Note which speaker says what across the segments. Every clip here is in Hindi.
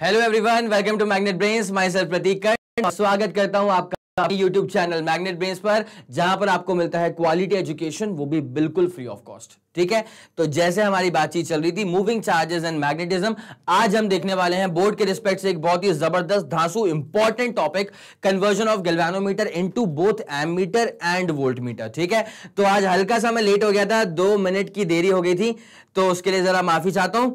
Speaker 1: hello everyone welcome to Magnet Brains myself Prateek स्वागत करता हूं आपका यूट्यूब चैनल मैग्नेट ब्रेन्स पर जहां पर आपको मिलता है क्वालिटी एजुकेशन वो भी बिल्कुल फ्री ऑफ कॉस्ट ठीक है तो जैसे हमारी बातचीत चल रही थी मूविंग चार्जेस एंड मैग्नेटिज्म आज हम देखने वाले हैं बोर्ड के रिस्पेक्ट से एक बहुत ही जबरदस्त धांसू important topic conversion of galvanometer into both ammeter and voltmeter ठीक है तो आज हल्का सा मैं लेट हो गया था दो मिनट की देरी हो गई थी तो उसके लिए जरा माफी चाहता हूं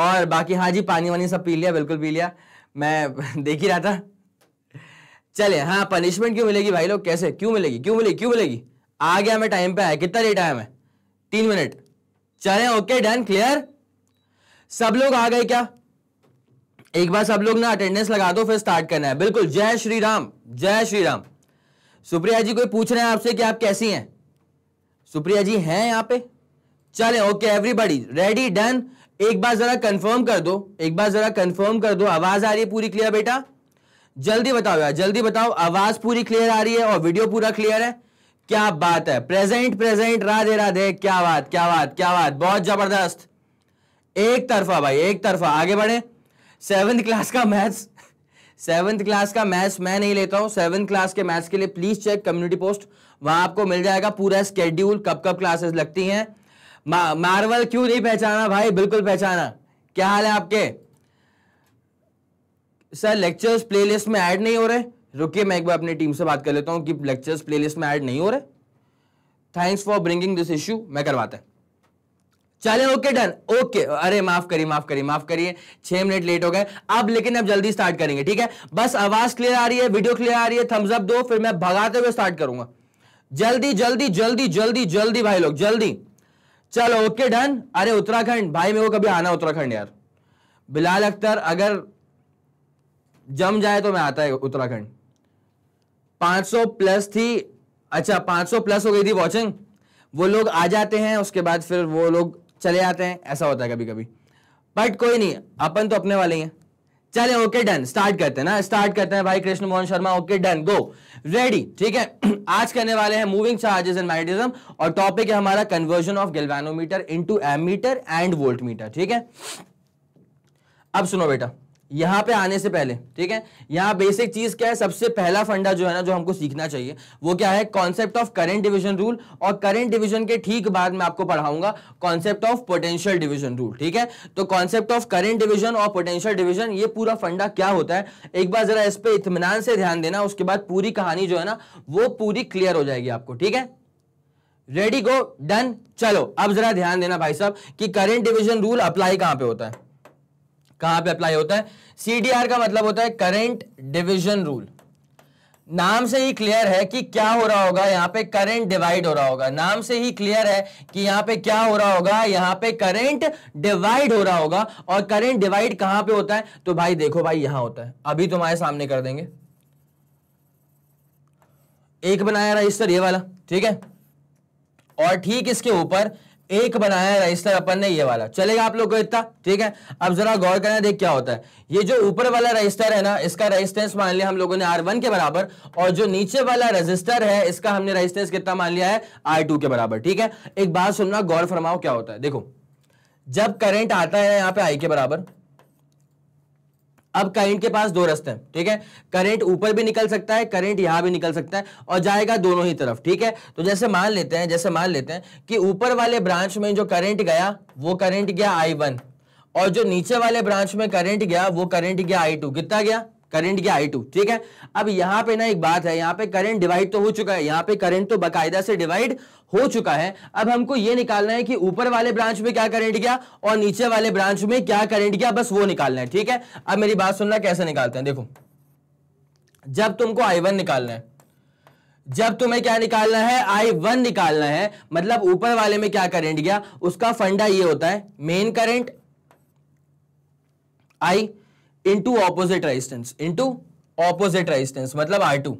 Speaker 1: और बाकी हाँ जी पानी वानी सब पी लिया बिल्कुल पी लिया मैं देख ही रहा था चले हाँ पनिशमेंट क्यों मिलेगी भाई लोग कैसे क्यों मिलेगी क्यों मिलेगी क्यों मिलेगी आ गया मैं टाइम पे आया कितना लेट आया मैं तीन मिनट चले ओके डन क्लियर सब लोग आ गए क्या एक बार सब लोग ना अटेंडेंस लगा दो फिर स्टार्ट करना है बिल्कुल जय श्री राम जय श्री राम सुप्रिया जी कोई पूछ रहे हैं आपसे कि आप कैसी हैं सुप्रिया जी हैं यहाँ पे चले ओके एवरीबडी रेडी डन एक बार जरा कंफर्म कर दो एक बार जरा कंफर्म कर दो आवाज आ रही है पूरी क्लियर बेटा जल्दी बताओ यार जल्दी बताओ आवाज पूरी क्लियर आ रही है और वीडियो पूरा क्लियर है क्या बात है प्रेजेंट प्रेजेंट राधे राधे क्या बात क्या बात क्या बात बहुत जबरदस्त एक तरफा भाई एक तरफा आगे बढ़े सेवन्थ क्लास का मैथ्स सेवन्थ क्लास का मैथ्स मैं नहीं लेता हूं सेवन्थ क्लास के मैथ्स के लिए प्लीज चेक कम्युनिटी पोस्ट वहां आपको मिल जाएगा पूरा स्केड्यूल कब कब क्लासेस लगती हैं मार्वल क्यों नहीं पहचाना भाई बिल्कुल पहचाना क्या हाल है आपके सर लेक्चर्स प्लेलिस्ट में ऐड नहीं हो रहे रुकिए मैं एक बार अपनी टीम से बात कर लेता हूँ कि लेक्चर्स प्लेलिस्ट में ऐड नहीं हो रहे thanks for bringing this issue मैं करवाता है चले ओके डन ओके अरे माफ करिए माफ करिए माफ करिए छह मिनट लेट हो गए अब लेकिन अब जल्दी स्टार्ट करेंगे ठीक है बस आवाज क्लियर आ रही है वीडियो क्लियर आ रही है थम्स अप दो फिर मैं भगाते हुए स्टार्ट करूंगा जल्दी जल्दी जल्दी जल्दी जल्दी भाई लोग जल्दी चलो ओके डन अरे उत्तराखंड भाई मेरे को कभी आना उत्तराखंड यार बिलाल अख्तर अगर जम जाए तो मैं आता है उत्तराखंड 500 प्लस थी अच्छा 500 प्लस हो गई थी वॉचिंग वो लोग आ जाते हैं उसके बाद फिर वो लोग चले जाते हैं ऐसा होता है कभी कभी बट कोई नहीं अपन तो अपने वाले ही हैं चले ओके डन स्टार्ट करते हैं ना स्टार्ट करते हैं भाई Krishna Mohan Sharma okay done go ready ठीक है आज करने वाले हैं मूविंग चार्जेस एंड मैग्नेटिज्म और टॉपिक है हमारा conversion of into into ammeter and voltmeter ठीक है अब सुनो बेटा यहाँ पे आने से पहले ठीक है यहाँ बेसिक चीज क्या है सबसे पहला फंडा जो है ना जो हमको सीखना चाहिए वो क्या है concept of current division rule और करेंट डिवीजन के ठीक बाद में आपको पढ़ाऊंगा concept of potential division rule ठीक है तो कॉन्सेप्ट ऑफ करेंट डिवीजन और पोटेंशियल डिवीजन ये पूरा फंडा क्या होता है एक बार जरा इस पर इतमान से ध्यान देना उसके बाद पूरी कहानी जो है ना वो पूरी क्लियर हो जाएगी आपको ठीक है रेडी गो डन चलो अब जरा ध्यान देना भाई साहब कि करेंट डिविजन रूल अप्लाई कहां पे होता है कहां पे अप्लाई होता है सीडीआर का मतलब होता है करेंट डिविजन रूल नाम से ही क्लियर है कि क्या हो रहा होगा यहां पे करंट डिवाइड हो रहा होगा नाम से ही क्लियर है कि यहां पे क्या हो रहा होगा यहां पे करंट डिवाइड हो रहा होगा और करंट डिवाइड कहां पे होता है तो भाई देखो भाई यहां होता है अभी तुम्हारे सामने कर देंगे एक बनाया रहा इस तरह ये वाला ठीक है और ठीक इसके ऊपर एक बनाया रजिस्टर अपन ने ये वाला चलेगा आप लोग को इतना ठीक है अब जरा गौर करना देख क्या होता है ये जो ऊपर वाला रजिस्टर है ना इसका रजिस्टेंस मान लिया हम लोगों ने आर वन के बराबर और जो नीचे वाला रजिस्टर है इसका हमने रजिस्टेंस कितना मान लिया है आर टू के बराबर ठीक है एक बात सुनना गौर फरमाओ क्या होता है देखो जब करेंट आता है यहाँ पे आई के बराबर अब करंट के पास दो रस्ते हैं ठीक है करंट ऊपर भी निकल सकता है करंट यहां भी निकल सकता है और जाएगा दोनों ही तरफ ठीक है तो जैसे मान लेते हैं जैसे मान लेते हैं कि ऊपर वाले ब्रांच में जो करंट गया वो करंट गया आई वन और जो नीचे वाले ब्रांच में करंट गया वो करंट गया आई टू कितना गया करंट क्या आई टू ठीक है अब यहां पे ना एक बात है यहां पे करंट डिवाइड तो हो चुका है यहां पे करंट तो बकायदा से डिवाइड हो चुका है अब हमको ये निकालना है कि ऊपर वाले ब्रांच में क्या करंट गया और नीचे वाले ब्रांच में क्या करंट गया बस वो निकालना है ठीक है अब मेरी बात सुनना कैसे निकालते हैं देखो जब तुमको आई वन निकालना है जब तुम्हें क्या निकालना है I1 निकालना है मतलब ऊपर वाले में क्या करंट गया उसका फंडा ये होता है main current I into opposite resistance into opposite resistance मतलब आर टू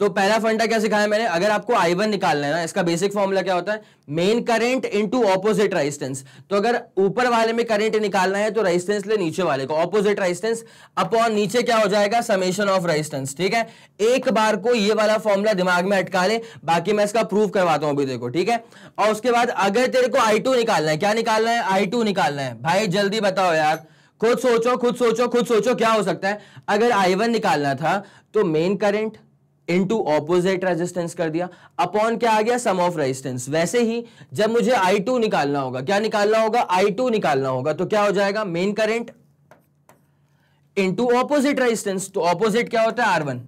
Speaker 1: तो पहला फंडा क्या सिखाया मैंने अगर आपको आई वन निकालना है ना इसका बेसिक फॉर्मूला क्या होता है main current into opposite resistance तो अगर ऊपर वाले में करंट निकालना है तो रेजिस्टेंस ले नीचे वाले को ऑपोजिट रेजिस्टेंस अपॉन नीचे क्या हो जाएगा समेशन ऑफ रेजिस्टेंस ठीक है एक बार को ये वाला फॉर्मूला दिमाग में अटका ले बाकी मैं इसका प्रूव करवाता हूं अभी देखो ठीक है और उसके बाद अगर तेरे को आई निकालना है क्या निकालना है आई निकालना है भाई जल्दी बताओ यार खुद सोचो खुद सोचो खुद सोचो क्या हो सकता है अगर आई वन निकालना था तो main current into opposite resistance कर दिया अपॉन क्या आ गया सम ऑफ रेजिस्टेंस वैसे ही जब मुझे आई टू निकालना होगा क्या निकालना होगा आई टू निकालना होगा तो क्या हो जाएगा main current into opposite resistance तो ऑपोजिट क्या होता है आर वन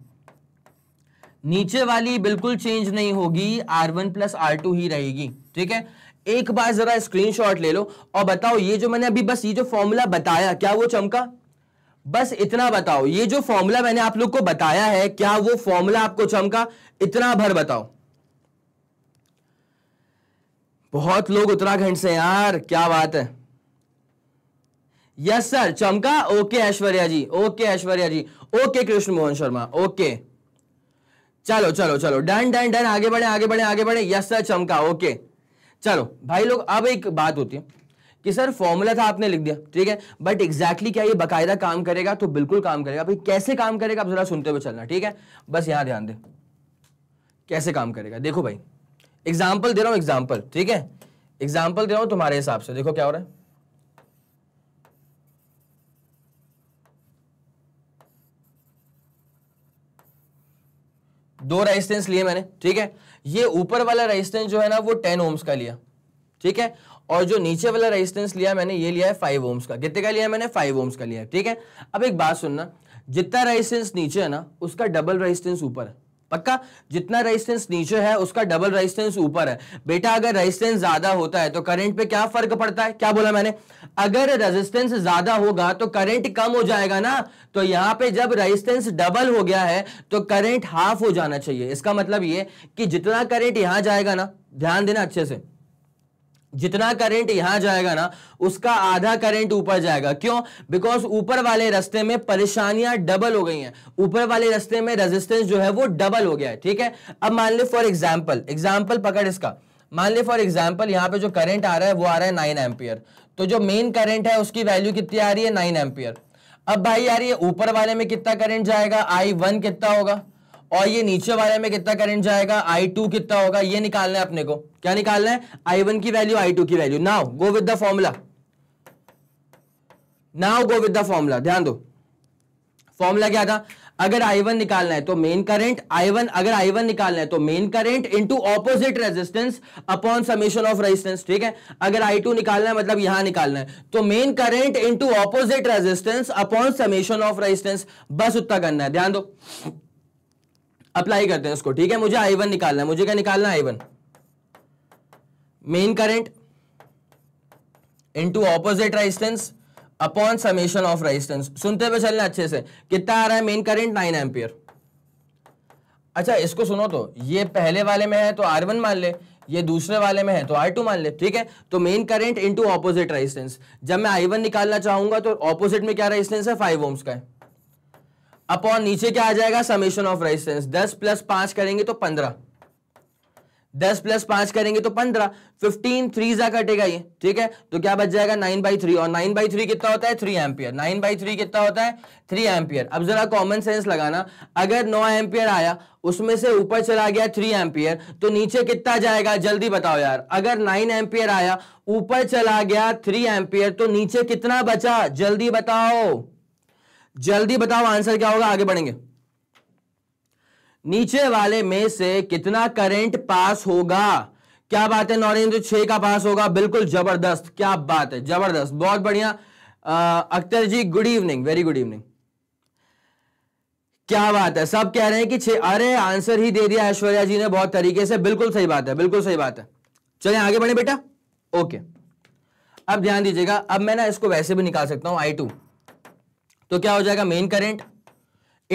Speaker 1: नीचे वाली बिल्कुल चेंज नहीं होगी R one plus R two ही रहेगी ठीक है एक बार जरा स्क्रीनशॉट ले लो और बताओ ये जो मैंने अभी बस ये जो फॉर्मूला बताया क्या वो चमका बस इतना बताओ ये जो फॉर्मूला मैंने आप लोग को बताया है क्या वो फॉर्मूला आपको चमका इतना भर बताओ बहुत लोग उत्तराखंड से यार क्या बात है यस सर चमका okay Aishwarya ji okay Aishwarya ji okay Krishna Mohan Sharma okay चलो चलो चलो डन डन डन आगे बढ़े आगे बढ़े आगे बढ़े यस सर चमका ओके चलो भाई लोग अब एक बात होती है कि सर फॉर्मूला था आपने लिख दिया ठीक है बट एग्जैक्टली क्या ये बकायदा काम करेगा तो बिल्कुल काम करेगा भाई कैसे काम करेगा आप जरा सुनते हुए चलना ठीक है बस यहां ध्यान दे कैसे काम करेगा देखो भाई एग्जाम्पल दे रहा हूं एग्जाम्पल ठीक है एग्जाम्पल दे रहा हूं तुम्हारे हिसाब से देखो क्या हो रहा है दो रेजिस्टेंस लिए मैंने ठीक है ये ऊपर वाला रेजिस्टेंस जो है ना वो टेन ओम्स का लिया ठीक है और जो नीचे वाला रेजिस्टेंस लिया मैंने ये लिया है फाइव ओम्स का कितने का लिया मैंने फाइव ओम्स का लिया ठीक है अब एक बात सुनना जितना रेजिस्टेंस नीचे है ना उसका डबल रेजिस्टेंस ऊपर है पक्का जितना रेजिस्टेंस नीचे है उसका डबल रेजिस्टेंस ऊपर है बेटा अगर रेजिस्टेंस ज्यादा होता है तो करंट पे क्या फर्क पड़ता है क्या बोला मैंने अगर रेजिस्टेंस ज्यादा होगा तो करंट कम हो जाएगा ना तो यहां पे जब रेजिस्टेंस डबल हो गया है तो करंट हाफ हो जाना चाहिए इसका मतलब ये कि जितना करंट यहां जाएगा ना ध्यान देना अच्छे से जितना करंट यहां जाएगा ना उसका आधा करंट ऊपर जाएगा क्यों बिकॉज ऊपर वाले रास्ते में परेशानियां डबल हो गई हैं ऊपर वाले रास्ते में रेजिस्टेंस जो है वो डबल हो गया है ठीक है अब मान ले फॉर एग्जाम्पल एग्जाम्पल पकड़ इसका मान ले फॉर एग्जाम्पल यहां पे जो करंट आ रहा है वो आ रहा है नाइन एम्पियर तो जो मेन करंट है उसकी वैल्यू कितनी आ रही है नाइन एम्पियर अब भाई यार ये ऊपर वाले में कितना करेंट जाएगा आई वन कितना होगा और ये नीचे वाले में कितना करंट जाएगा आई टू कितना होगा ये निकालना है अपने को क्या निकालना है आई वन की वैल्यू आई टू की value now go with the formula now go with the formula ध्यान दो फॉर्मूला क्या था अगर आई वन निकालना है तो मेन करंट आई वन अगर आई वन निकालना है तो main current into opposite resistance upon summation of resistance ठीक है अगर आई टू निकालना है मतलब यहां निकालना है तो main current into opposite resistance upon summation of resistance बस उतना करना है ध्यान दो अप्लाई करते हैं उसको ठीक है मुझे आई वन निकालना है मुझे क्या निकालना है I one main current into opposite resistance upon summation of resistance सुनते हुए चलना अच्छे से कितना आ रहा है मेन करेंट नाइन एम्पियर अच्छा इसको सुनो तो ये पहले वाले में है तो आर वन मान ले ये दूसरे वाले में है तो आर टू मान ले ठीक है तो main in into opposite resistance जब मैं आई वन निकालना चाहूंगा तो ऑपोजिट में क्या रेजिस्टेंस है फाइव ओम्स का है अपॉन नीचे क्या आ जाएगा समेशन ऑफ रेजिस्टेंस दस प्लस पांच करेंगे तो पंद्रह दस प्लस पांच करेंगे तो पंद्रह फिफ्टीन थ्री जा कटेगा ये ठीक है तो क्या बच जाएगा नाइन बाई थ्री और नाइन बाई थ्री कितना होता है three ampere nine by three कितना होता है थ्री एम्पियर अब जरा कॉमन सेंस लगाना अगर नौ एम्पियर आया उसमें से ऊपर चला गया थ्री एम्पियर तो नीचे कितना जाएगा जल्दी बताओ यार अगर नाइन एम्पियर आया ऊपर चला गया थ्री एम्पियर तो नीचे कितना बचा जल्दी बताओ जल्दी बताओ आंसर क्या होगा आगे बढ़ेंगे नीचे वाले में से कितना करंट पास होगा क्या बात है नौरेंद्र छह का पास होगा बिल्कुल जबरदस्त क्या बात है जबरदस्त बहुत बढ़िया Akhtar ji good evening very good evening क्या बात है सब कह रहे हैं कि छे अरे आंसर ही दे दिया ऐश्वर्या जी ने बहुत तरीके से बिल्कुल सही बात है बिल्कुल सही बात है चलिए आगे बढ़े बेटा ओके अब ध्यान दीजिएगा अब मैं ना इसको वैसे भी निकाल सकता हूं आई टू तो क्या हो जाएगा main current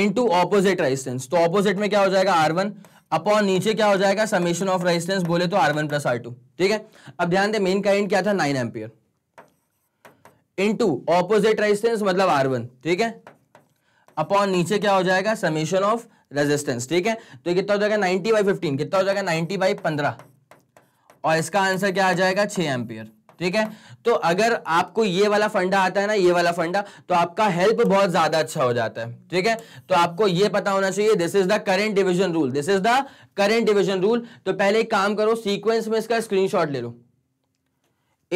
Speaker 1: into opposite resistance तो ऑपोजिट में क्या हो जाएगा आर वन अपॉन नीचे क्या हो जाएगा समेशन ऑफ रेजिस्टेंस बोले तो R one plus R two ठीक है अब ध्यान दें मेन करेंट क्या था nine ampere into opposite resistance मतलब आर वन ठीक है अपॉन नीचे क्या हो जाएगा समेशन ऑफ रेजिस्टेंस ठीक है तो कितना हो जाएगा नाइनटी बाई फिफ्टीन कितना हो जाएगा नाइनटी बाई पंद्रह और इसका आंसर क्या आ जाएगा छह एम्पियर ठीक है तो अगर आपको ये वाला फंडा आता है ना ये वाला फंडा तो आपका हेल्प बहुत ज्यादा अच्छा हो जाता है ठीक है तो आपको ये पता होना चाहिए this is the current division rule this is the current division rule तो पहले एक काम करो सीक्वेंस में इसका स्क्रीन ले लो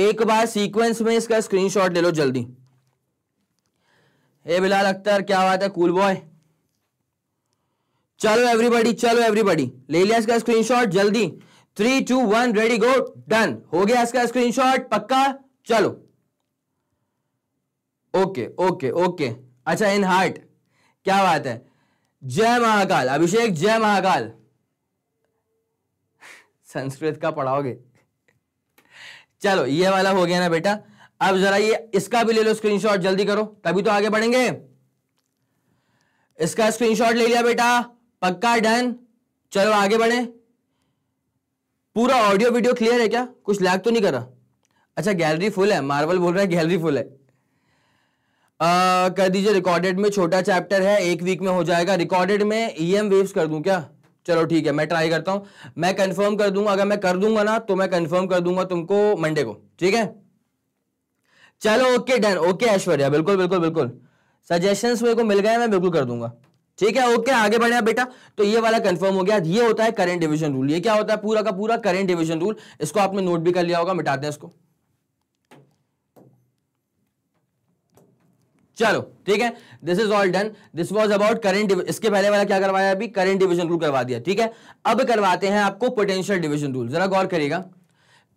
Speaker 1: एक बार सीक्वेंस में इसका स्क्रीन ले लो जल्दी ए बिलाल अख्तर क्या बात है कूल बॉय चलो एवरीबॉडी चलो एवरीबॉडी ले लिया इसका स्क्रीनशॉट जल्दी three two one ready go done हो गया इसका स्क्रीनशॉट पक्का चलो ओके ओके ओके अच्छा इन हार्ट क्या बात है जय महाकाल अभिषेक जय महाकाल संस्कृत का पढ़ाओगे चलो ये वाला हो गया ना बेटा अब जरा ये इसका भी ले लो स्क्रीनशॉट जल्दी करो तभी तो आगे बढ़ेंगे इसका स्क्रीनशॉट ले लिया बेटा पक्का डन चलो आगे बढ़े पूरा ऑडियो वीडियो क्लियर है क्या कुछ लैग तो नहीं कर रहा अच्छा गैलरी फुल है मार्वल बोल रहा है गैलरी फुल है आ, कर दीजिए रिकॉर्डेड में छोटा चैप्टर है एक वीक में हो जाएगा रिकॉर्डेड में ई एम वेव्स कर दूं क्या चलो ठीक है मैं ट्राई करता हूं मैं कंफर्म कर दूंगा अगर मैं कर दूंगा ना तो मैं कंफर्म कर दूंगा तुमको मंडे को ठीक है चलो ओके डन ओके ऐश्वर्या बिल्कुल बिल्कुल बिल्कुल सजेशंस मेरे को मिल गए मैं बिल्कुल कर दूंगा ठीक है ओके आगे बढ़े बेटा तो ये वाला कंफर्म हो गया ये होता है करंट डिवीजन रूल ये क्या होता है पूरा का पूरा करंट डिवीजन रूल इसको आपने नोट भी कर लिया होगा मिटाते हैं इसको चलो ठीक है this is all done this was about current इसके पहले वाला क्या करवाया अभी करंट डिवीजन रूल करवा दिया ठीक है अब करवाते हैं आपको पोटेंशियल डिवीजन रूल जरा गौर करिएगा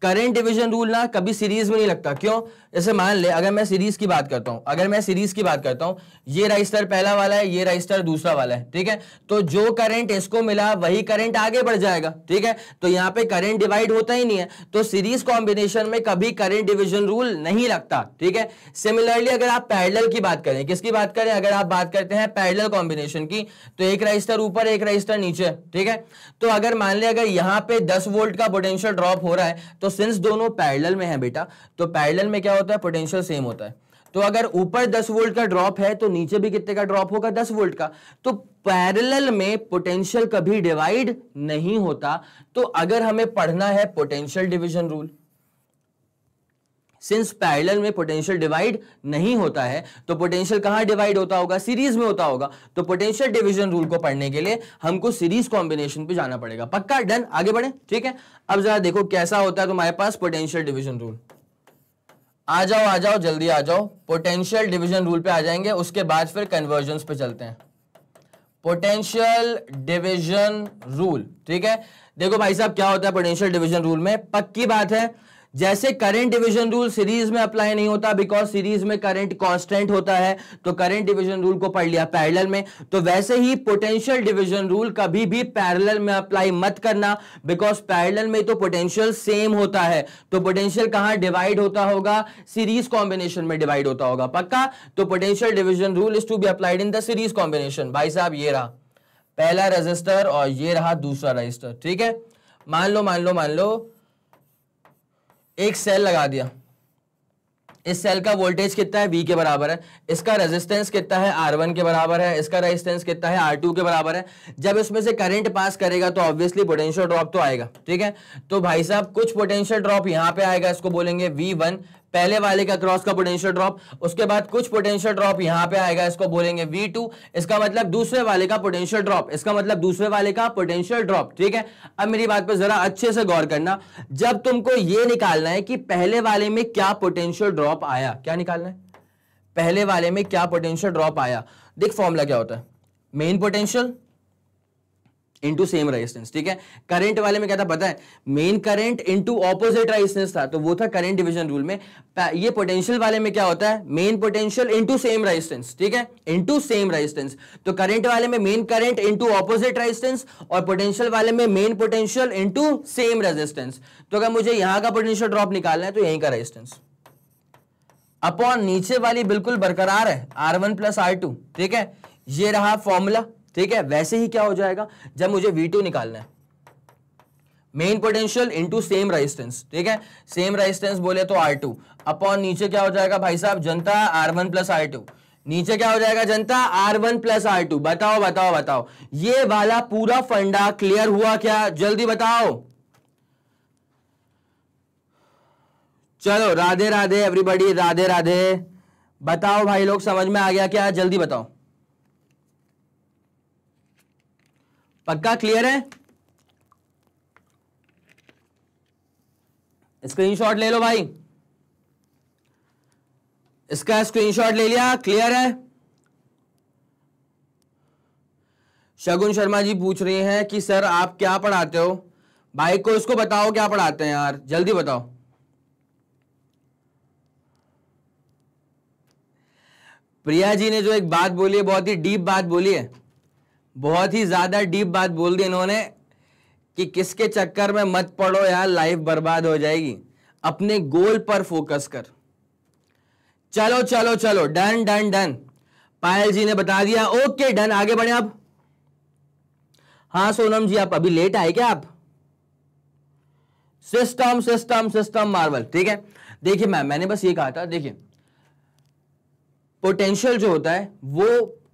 Speaker 1: करेंट डिवीजन रूल ना कभी सीरीज में नहीं लगता क्यों जैसे मान ले अगर मैं सीरीज की बात करता हूं अगर मैं सीरीज की बात करता हूं ये रजिस्टर पहला वाला है ये रजिस्टर दूसरा वाला है ठीक है तो जो करंट इसको मिला वही करंट आगे बढ़ जाएगा ठीक है तो यहां पे करंट डिवाइड होता ही नहीं है तो सीरीज कॉम्बिनेशन में कभी करेंट डिविजन रूल नहीं लगता ठीक है सिमिलरली अगर आप पैरल की बात करें किसकी बात करें अगर आप बात करते हैं पैरल कॉम्बिनेशन की तो एक रजिस्टर ऊपर एक रजिस्टर नीचे ठीक है तो अगर मान ले अगर यहां पर दस वोल्ट का पोटेंशियल ड्रॉप हो रहा है तो तो सिंस दोनों पैरेलल में है बेटा तो पैरेलल में क्या होता है पोटेंशियल सेम होता है तो अगर ऊपर 10 वोल्ट का ड्रॉप है तो नीचे भी कितने का ड्रॉप होगा 10 वोल्ट का तो पैरेलल में पोटेंशियल कभी डिवाइड नहीं होता तो अगर हमें पढ़ना है potential division rule since parallel में पोटेंशियल डिवाइड नहीं होता है तो पोटेंशियल कहां डिवाइड होता होगा सीरीज में होता होगा तो पोटेंशियल डिवीजन रूल को पढ़ने के लिए हमको सीरीज कॉम्बिनेशन पे जाना पड़ेगा पक्का डन आगे बढ़े ठीक है अब जरा देखो कैसा होता है तुम्हारे पास पोटेंशियल डिवीजन रूल आ जाओ आ जाओ जल्दी आ जाओ पोटेंशियल डिवीजन रूल पे आ जाएंगे उसके बाद फिर कन्वर्जन पे चलते हैं पोटेंशियल डिवीजन रूल ठीक है देखो भाई साहब क्या होता है पोटेंशियल डिवीजन रूल में पक्की बात है जैसे करंट डिवीजन रूल सीरीज में अप्लाई नहीं होता बिकॉज सीरीज में करंट कांस्टेंट होता है तो करंट डिवीजन रूल को पढ़ लिया पैरेलल में तो वैसे ही पोटेंशियल डिवीजन रूल कभी भी पैरेलल में अप्लाई मत करना बिकॉज पैरेलल में तो पोटेंशियल सेम होता है तो पोटेंशियल कहां डिवाइड होता होगा सीरीज कॉम्बिनेशन में डिवाइड होता होगा पक्का तो potential division rule is to be applied in the series combination भाई साहब ये रहा पहला रजिस्टर और ये रहा दूसरा रजिस्टर ठीक है मान लो मान लो मान लो एक सेल लगा दिया इस सेल का वोल्टेज कितना है V के बराबर है इसका रेजिस्टेंस कितना है R1 के बराबर है इसका रेजिस्टेंस कितना है R2 के बराबर है जब इसमें से करंट पास करेगा तो ऑब्वियसली पोटेंशियल ड्रॉप तो आएगा ठीक है तो भाई साहब कुछ पोटेंशियल ड्रॉप यहां पे आएगा इसको बोलेंगे V1 पहले वाले का क्रॉस का पोटेंशियल ड्रॉप उसके बाद कुछ पोटेंशियल ड्रॉप यहां पे आएगा इसको बोलेंगे V2 इसका मतलब दूसरे वाले का पोटेंशियल ड्रॉप इसका मतलब दूसरे वाले का पोटेंशियल ड्रॉप ठीक है अब मेरी बात पर जरा अच्छे से गौर करना जब तुमको ये निकालना है कि पहले वाले में क्या पोटेंशियल ड्रॉप आया क्या निकालना है पहले वाले में क्या पोटेंशियल ड्रॉप आया देख फॉर्मूला क्या होता है main potential into same resistance ठीक है करंट वाले में क्या था पता है main current into opposite resistance था तो वो था करंट डिवीजन रूल में ये पोटेंशियल वाले में क्या होता है main potential into same resistance ठीक है इंटू सेम रेजिस्टेंस तो करंट वाले में main current into opposite resistance और पोटेंशियल वाले में main potential into same resistance तो अगर मुझे यहां का पोटेंशियल ड्रॉप निकालना है तो यहीं का रेजिस्टेंस अपॉन नीचे वाली बिल्कुल बरकरार है R one plus R two ठीक है ये रहा फॉर्मूला ठीक है वैसे ही क्या हो जाएगा जब मुझे वी टू निकालना है main potential into same resistance ठीक है सेम रेजिस्टेंस बोले तो आर टू अपॉन नीचे क्या हो जाएगा भाई साहब जनता R one plus R two नीचे क्या हो जाएगा जनता R one plus R two बताओ बताओ बताओ ये वाला पूरा फंडा क्लियर हुआ क्या जल्दी बताओ चलो राधे राधे एवरीबडी राधे राधे बताओ भाई लोग समझ में आ गया क्या जल्दी बताओ पक्का क्लियर है स्क्रीनशॉट ले लो भाई इसका स्क्रीनशॉट ले लिया क्लियर है शगुन शर्मा जी पूछ रहे हैं कि सर आप क्या पढ़ाते हो भाई को इसको बताओ क्या पढ़ाते हैं यार जल्दी बताओ प्रिया जी ने जो एक बात बोली है बहुत ही डीप बात बोली है बहुत ही ज़्यादा डीप बात बोल दी इन्होंने कि किसके चक्कर में मत पड़ो यार लाइफ बर्बाद हो जाएगी अपने गोल पर फोकस कर चलो चलो चलो done done done Payal ji ने बता दिया ओके डन आगे बढ़े आप हाँ सोनम जी आप अभी लेट आए क्या आप सिस्टम सिस्टम सिस्टम मार्वल ठीक है देखिए मैम मैंने बस ये कहा था देखिए पोटेंशियल जो होता है वो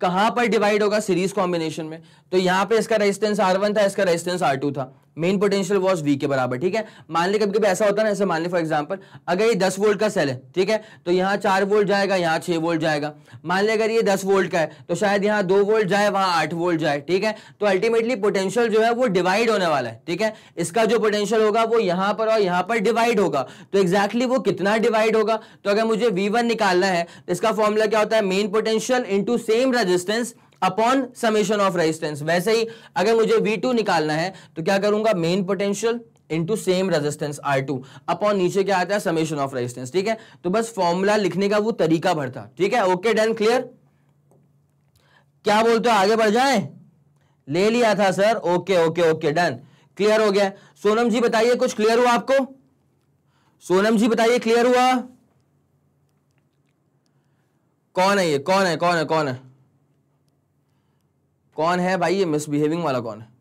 Speaker 1: कहां पर डिवाइड होगा सीरीज कॉम्बिनेशन में तो यहां पे इसका रेजिस्टेंस आर वन था इसका रेजिस्टेंस आर टू था मेन पोटेंशियल वॉज वी के बराबर ठीक है मान ली कभी कभी ऐसा होता है ना ऐसे मान ली फॉर एग्जाम्पल अगर ये दस वोल्ट का सेल है ठीक है तो यहाँ चार वोल्ट जाएगा यहाँ छह वोल्ट जाएगा मान ली अगर ये दस वोल्ट का है तो शायद यहाँ दो वोल्ट जाए वहां आठ वोल्ट जाए ठीक है तो अल्टीमेटली पोटेंशियल जो है वो डिवाइड होने वाला है ठीक है इसका जो पोटेंशियल होगा वो यहाँ पर और यहाँ पर डिवाइड होगा तो एग्जैक्टली वो कितना डिवाइड होगा तो अगर मुझे वी निकालना है तो इसका फॉर्मूला क्या होता है main potential into same resistance upon summation of resistance वैसे ही अगर मुझे वी टू निकालना है तो क्या करूंगा main potential into same resistance R two upon नीचे क्या आता है समेशन ऑफ रेजिस्टेंस ठीक है तो बस फॉर्मूला लिखने का वो तरीका भर था ठीक है ओके डन क्लियर क्या बोलते हो आगे बढ़ जाए ले लिया था sir okay okay okay done clear हो गया सोनम जी बताइए कुछ क्लियर हुआ आपको सोनम जी बताइए क्लियर हुआ कौन है ये कौन है कौन है कौन है कौन है भाई ये मिसबिहेविंग वाला कौन है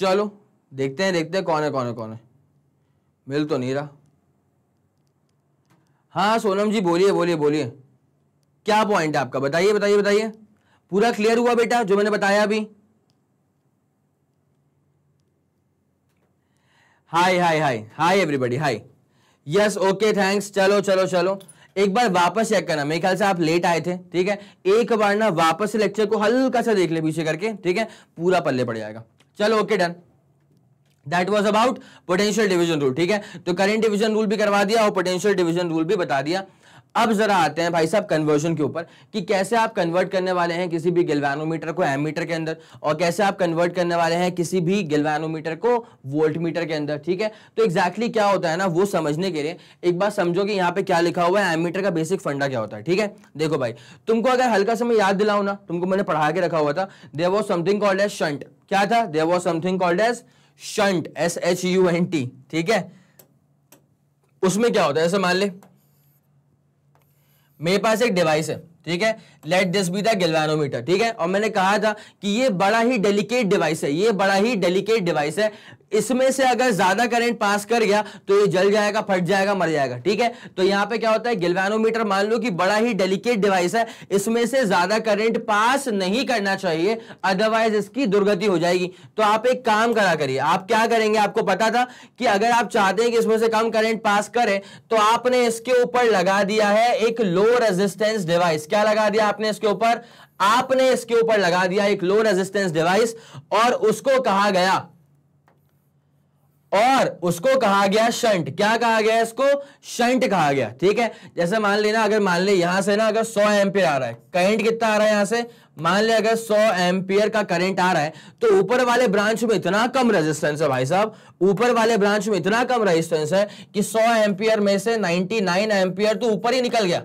Speaker 1: चलो देखते हैं देखते हैं कौन है कौन है कौन है मिल तो नहीं रहा हाँ सोनम जी बोलिए बोलिए बोलिए क्या पॉइंट है आपका बताइए बताइए बताइए पूरा क्लियर हुआ बेटा जो मैंने बताया अभी hi hi hi hi everybody hi yes okay thanks चलो चलो चलो एक बार वापस चेक करना मेरे ख्याल से आप लेट आए थे ठीक है एक बार ना वापस लेक्चर को हल्का सा देख ले पीछे करके ठीक है पूरा पल्ले पड़ जाएगा चलो okay done that was about potential division rule ठीक है तो करेंट डिविजन रूल भी करवा दिया और पोटेंशियल डिविजन रूल भी बता दिया अब जरा आते हैं भाई साहब कन्वर्जन के ऊपर कि कैसे आप कन्वर्ट करने वाले हैं किसी भी गिल्वानोमीटर को एमीटर के अंदर और कैसे आप कन्वर्ट करने वाले हैं किसी भी गिल्वानोमीटर को वोल्टमीटर के अंदर ठीक है तो एग्जैक्टली exactly क्या होता है ना वो समझने के लिए एक बार समझो कि यहाँ पे क्या लिखा हुआ है एमीटर का बेसिक फंडा क्या होता है ठीक है देखो भाई तुमको अगर हल्का समय याद दिलाऊ ना तुमको मैंने पढ़ा के रखा हुआ था there was something called as shunt क्या था there was something called as shunt S H U N T ठीक है उसमें क्या होता है ऐसे मान ले मेरे पास एक डिवाइस है ठीक है लेट दिस बी द ठीक है और मैंने कहा था कि ये बड़ा ही डेलिकेट डिवाइस है ये बड़ा ही डेलिकेट डिवाइस है इसमें से अगर ज्यादा करंट पास कर गया तो ये जल जाएगा फट जाएगा मर जाएगा ठीक है तो यहां पे क्या होता है गिल्वेनोमीटर मान लो कि बड़ा ही डेलिकेट डिवाइस है इसमें से ज्यादा करंट पास नहीं करना चाहिए अदरवाइज इसकी दुर्गति हो जाएगी तो आप एक काम करा करिए आप क्या करेंगे आपको पता था कि अगर आप चाहते हैं कि इसमें से कम करेंट पास करें तो आपने इसके ऊपर लगा दिया है एक लो रेजिस्टेंस डिवाइस क्या लगा दिया आपने इसके ऊपर आपने इसके ऊपर लगा दिया एक लो रेजिस्टेंस डिवाइस और उसको कहा गया और उसको कहा गया शंट क्या कहा गया इसको शंट कहा गया ठीक है जैसे मान लेना अगर मान ले यहां से ना अगर 100 एम्पियर आ रहा है करंट कितना आ रहा है यहां से मान ले अगर 100 एम्पियर का करंट आ रहा है तो ऊपर वाले ब्रांच में इतना कम रेजिस्टेंस है भाई साहब ऊपर वाले ब्रांच में इतना कम रेजिस्टेंस है कि 100 एम्पियर में से 99 एम्पियर तो ऊपर ही निकल गया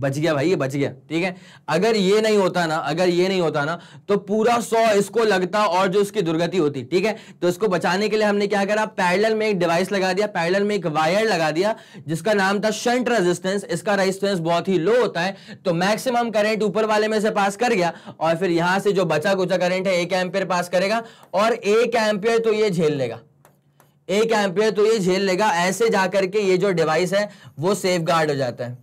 Speaker 1: बच गया भाई ये बच गया ठीक है अगर ये नहीं होता ना अगर ये नहीं होता ना तो पूरा सौ इसको लगता और जो उसकी दुर्गति होती ठीक है तो इसको बचाने के लिए हमने क्या करा पैरेलल में एक डिवाइस लगा दिया पैरेलल में एक वायर लगा दिया जिसका नाम था शंट रेजिस्टेंस इसका रेजिस्टेंस बहुत ही लो होता है तो मैक्सिमम करेंट ऊपर वाले में से पास कर गया और फिर यहां से जो बचा कुचा करेंट है एक एम्पियर पास करेगा और एक एम्पियर तो ये झेल लेगा एक एम्पियर तो ये झेल लेगा ऐसे जाकर के ये जो डिवाइस है वो सेफ गार्ड हो जाता है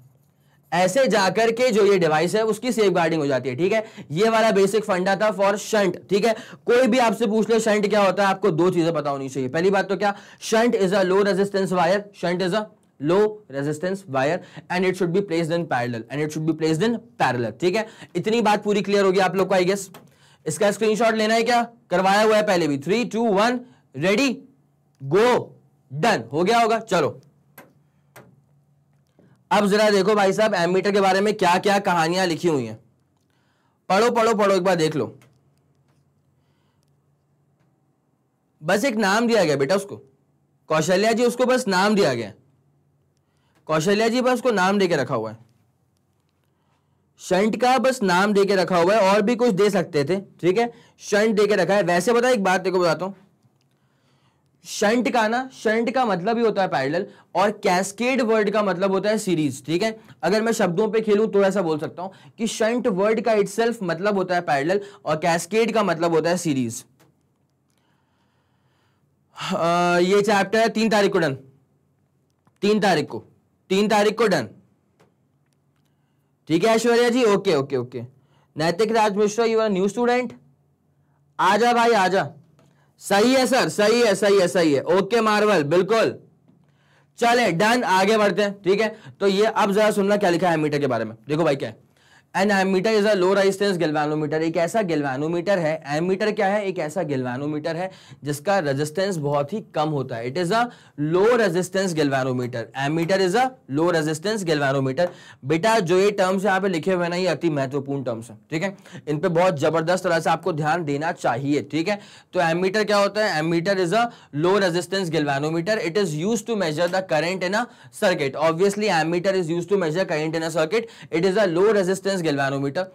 Speaker 1: ऐसे जाकर के जो ये डिवाइस है उसकी सेफ गार्डिंग हो जाती है ठीक है ये वाला बेसिक फंडा था फॉर शंट ठीक है कोई भी आपसे पूछ ले शंट क्या होता है आपको दो चीजें पता होनी चाहिए पहली बात तो क्या shunt is a low resistance wire shunt is a low resistance wire and it should be placed in parallel and it should be placed in parallel ठीक है इतनी बात पूरी क्लियर होगी आप लोग को आई गेस इसका स्क्रीनशॉट लेना है क्या करवाया हुआ है पहले भी three two one ready go done हो गया होगा चलो अब जरा देखो भाई साहब एमीटर के बारे में क्या क्या कहानियां लिखी हुई हैं पढ़ो पढ़ो पढ़ो एक बार देख लो बस एक नाम दिया गया बेटा उसको कौशल्या जी उसको बस नाम दिया गया कौशल्या जी बस उसको नाम दे के रखा हुआ है शंट का बस नाम दे के रखा हुआ है और भी कुछ दे सकते थे ठीक है शंट दे के रखा है वैसे बता एक बात देखो बताता हूं शंट का ना शंट का मतलब ही होता है पैरेलल और कैस्केड वर्ड का मतलब होता है सीरीज ठीक है अगर मैं शब्दों पे खेलूं तो ऐसा बोल सकता हूं कि शंट वर्ड का इट मतलब होता है पैरेलल और कैस्केड का मतलब होता है सीरीज आ, ये चैप्टर है तीन तारीख को डन तीन तारीख को तीन तारीख को डन ठीक है Aishwarya ji okay okay okay Naitik Raj Mishra you are new student आजा भाई आजा सही है सर सही है सही है सही है ओके मार्वल बिल्कुल चले डन आगे बढ़ते हैं ठीक है तो ये अब जरा सुनना क्या लिखा है मीटर के बारे में देखो भाई क्या है an ammeter is a low resistance galvanometer एक ऐसा गैल्वानोमीटर है एमीटर क्या है एक ऐसा गैल्वानोमीटर है जिसका रेजिस्टेंस बहुत ही कम होता है it is a low resistance galvanometer ammeter is a low resistance galvanometer बेटा जो ये टर्म्स यहाँ पे लिखे हुए ना ये अति महत्वपूर्ण टर्म्स है ठीक है इन बहुत जबरदस्त तरह से आपको ध्यान देना चाहिए ठीक है तो एमीटर क्या होता है ammeter is a low resistance galvanometer it is use to measure the current in a circuit obviously ammeter is use to measure current in a circuit it is a low resistance galvanometer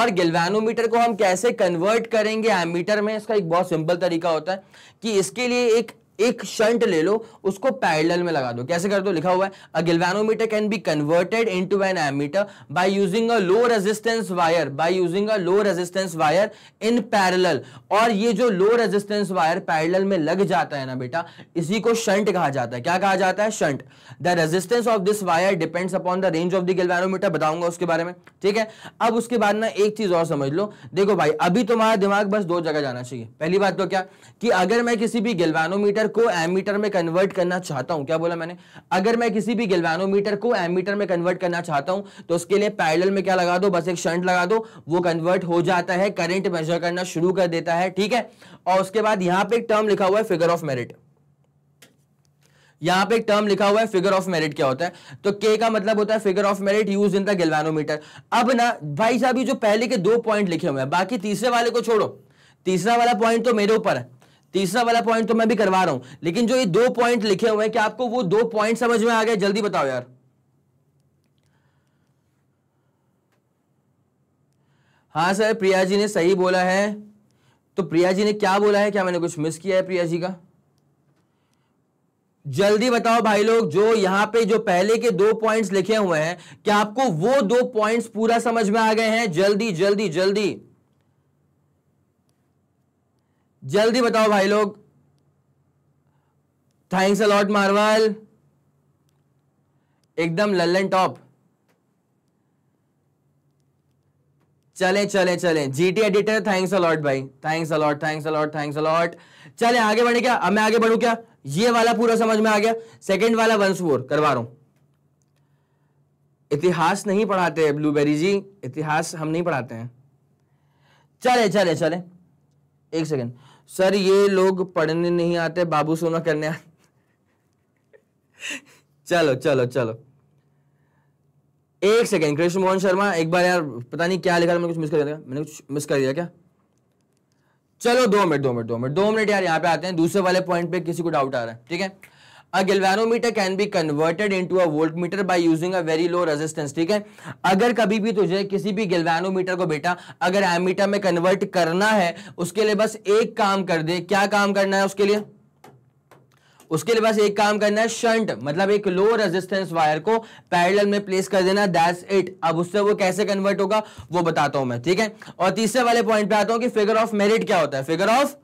Speaker 1: और गैल्वानोमीटर को हम कैसे कन्वर्ट करेंगे एमीटर में इसका एक बहुत सिंपल तरीका होता है कि इसके लिए एक एक शंट ले लो उसको पैरेलल में लगा दो कैसे कर दो लिखा हुआ है a galvanometer can be converted into an ammeter by using a low resistance wire by using a low resistance wire in parallel और ये जो लो रेजिस्टेंस वायर पैरेलल में लग जाता है ना बेटा इसी को शंट कहा जाता है क्या कहा जाता है shunt the resistance of this wire depends upon the range of the galvanometer बताऊंगा उसके बारे में ठीक है अब उसके बाद ना एक चीज और समझ लो देखो भाई अभी तुम्हारा दिमाग बस दो जगह जाना चाहिए पहली बात तो क्या कि अगर मैं किसी भी गैल्वेनोमीटर एमीटर को एमीटर में कन्वर्ट करना चाहता हूं क्या बोला मैंने अगर मैं किसी भी गैल्वेनोमीटर को एमीटर में कन्वर्ट करना चाहता हूं तो उसके लिए पैडल में क्या लगा दो बस एक शंट लगा दो वो कन्वर्ट हो जाता है करंट मेजर करना शुरू कर देता है ठीक है और उसके बाद यहां पर एक टर्म लिखा हुआ है फिगर ऑफ मेरिट यहाँ पे एक टर्म लिखा हुआ है फिगर ऑफ मेरिट क्या होता है तो के का मतलब होता है figure of merit use in the galvanometer अब ना भाई साहब ये जो पहले के दो पॉइंट लिखे हुए हैं बाकी तीसरे वाले को छोड़ो तीसरा वाला पॉइंट तो मेरे ऊपर है तीसरा वाला पॉइंट तो मैं भी करवा रहा हूं लेकिन जो ये दो पॉइंट लिखे हुए हैं कि आपको वो दो पॉइंट समझ में आ गए जल्दी बताओ यार हाँ सर प्रिया जी ने सही बोला है तो प्रिया जी ने क्या बोला है क्या मैंने कुछ मिस किया है प्रिया जी का जल्दी बताओ भाई लोग जो यहां पे जो पहले के दो पॉइंट्स लिखे हुए हैं क्या आपको वो दो पॉइंट्स पूरा समझ में आ गए हैं जल्दी जल्दी जल्दी जल्दी बताओ भाई लोग थैंक्स अलॉट मारवाल एकदम लल्लन टॉप चले चले चले जीटी एडिटर थैंक्स अलॉट भाई thanks a lot thanks a lot thanks a lot चले आगे बढ़े क्या अब मैं आगे बढ़ू क्या ये वाला पूरा समझ में आ गया सेकंड वाला वंस फोर करवा रहा हूं इतिहास नहीं पढ़ाते ब्लूबेरी जी इतिहास हम नहीं पढ़ाते हैं चले चले चले एक सेकेंड सर ये लोग पढ़ने नहीं आते बाबू सोना करने आते चलो चलो चलो एक सेकेंड कृष्ण मोहन शर्मा एक बार यार पता नहीं क्या लिखा था मैंने कुछ मिस कर दिया मैंने कुछ मिस कर दिया क्या चलो दो मिनट दो मिनट दो मिनट दो मिनट यार यहाँ पे आते हैं दूसरे वाले पॉइंट पे किसी को डाउट आ रहा है ठीक है a galvanometer can be converted into a voltmeter by using a very low resistance ठीक है अगर कभी भी तुझे किसी भी गैल्वेनोमीटर को बेटा अगर एमीटर में कन्वर्ट करना है उसके लिए बस एक काम कर दे क्या काम करना है उसके लिए उसके लिए बस एक काम करना है शंट मतलब एक लो रेजिस्टेंस वायर को पैरेलल में प्लेस कर देना दैट्स इट अब उससे वो कैसे कन्वर्ट होगा वो बताता हूं मैं ठीक है और तीसरे वाले पॉइंट पे आता हूं कि फिगर ऑफ मेरिट क्या होता है फिगर ऑफ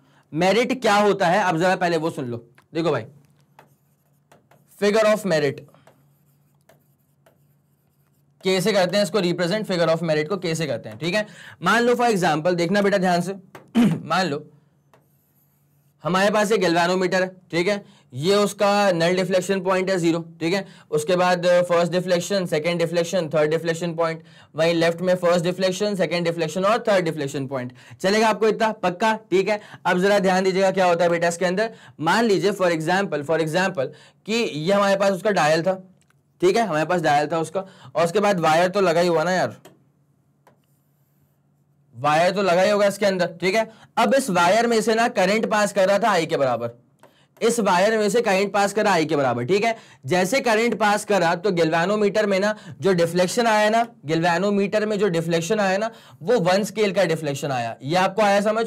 Speaker 1: मेरिट क्या होता है अब जरा पहले वो सुन लो देखो भाई फिगर ऑफ मेरिट कैसे करते हैं इसको रिप्रेजेंट फिगर ऑफ मेरिट को कैसे करते हैं ठीक है मान लो फॉर एग्जाम्पल देखना बेटा ध्यान से मान लो हमारे पास एक गलवानोमीटर है ठीक है ये उसका नल डिफ्लेक्शन पॉइंट है जीरो ठीक है उसके बाद first deflection second deflection third deflection point वहीं लेफ्ट में फर्स्ट डिफ्लेक्शन सेकंड डिफ्लेक्शन और थर्ड डिफ्लेक्शन पॉइंट चलेगा आपको इतना पक्का ठीक है अब जरा ध्यान दीजिएगा क्या होता है बेटा इसके अंदर मान लीजिए फॉर एग्जाम्पल फॉर एग्जाम्पल कि यह हमारे पास उसका डायल था ठीक है हमारे पास डायल था उसका और उसके बाद वायर तो लगा ही हुआ ना यार वायर तो लगा ही होगा इसके अंदर ठीक है अब इस वायर में से ना करंट पास कर रहा था आई के बराबर इस वायर में से करंट पास करा आई के बराबर ठीक है जैसे करंट पास करा तो गिल्वानोमीटर में ना जो डिफ्लेक्शन आया ना गिल्वानोमीटर में जो डिफ्लेक्शन आया ना वो वन स्केल का डिफ्लेक्शन आया ये आपको आया समझ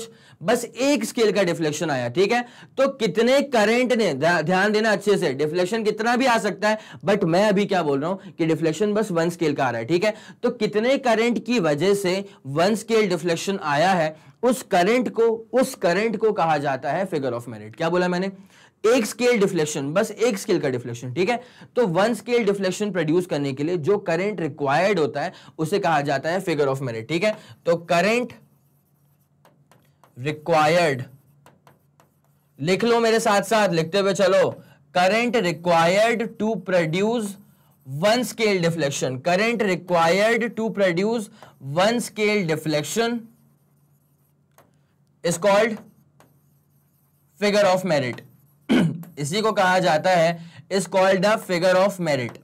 Speaker 1: बस एक स्केल का डिफ्लेक्शन आया ठीक है तो कितने करंट ने ध्यान देना अच्छे से डिफ्लेक्शन कितना भी आ सकता है बट मैं अभी क्या बोल रहा हूं कि डिफ्लेक्शन बस वन स्केल का आ रहा है ठीक है तो कितने करंट की वजह से वन स्केल डिफ्लेक्शन आया है उस करंट को उस करंट को कहा जाता है फिगर ऑफ मेरिट क्या बोला मैंने एक स्केल डिफ्लेक्शन बस एक स्केल का डिफ्लेक्शन ठीक है तो वन स्केल डिफ्लेक्शन प्रोड्यूस करने के लिए जो करंट रिक्वायर्ड होता है उसे कहा जाता है फिगर ऑफ मेरिट ठीक है तो करंट रिक्वायर्ड लिख लो मेरे साथ साथ लिखते हुए चलो current required to produce one scale deflection current required to produce one scale deflection is called figure of merit इसी को कहा जाता है is called a figure of merit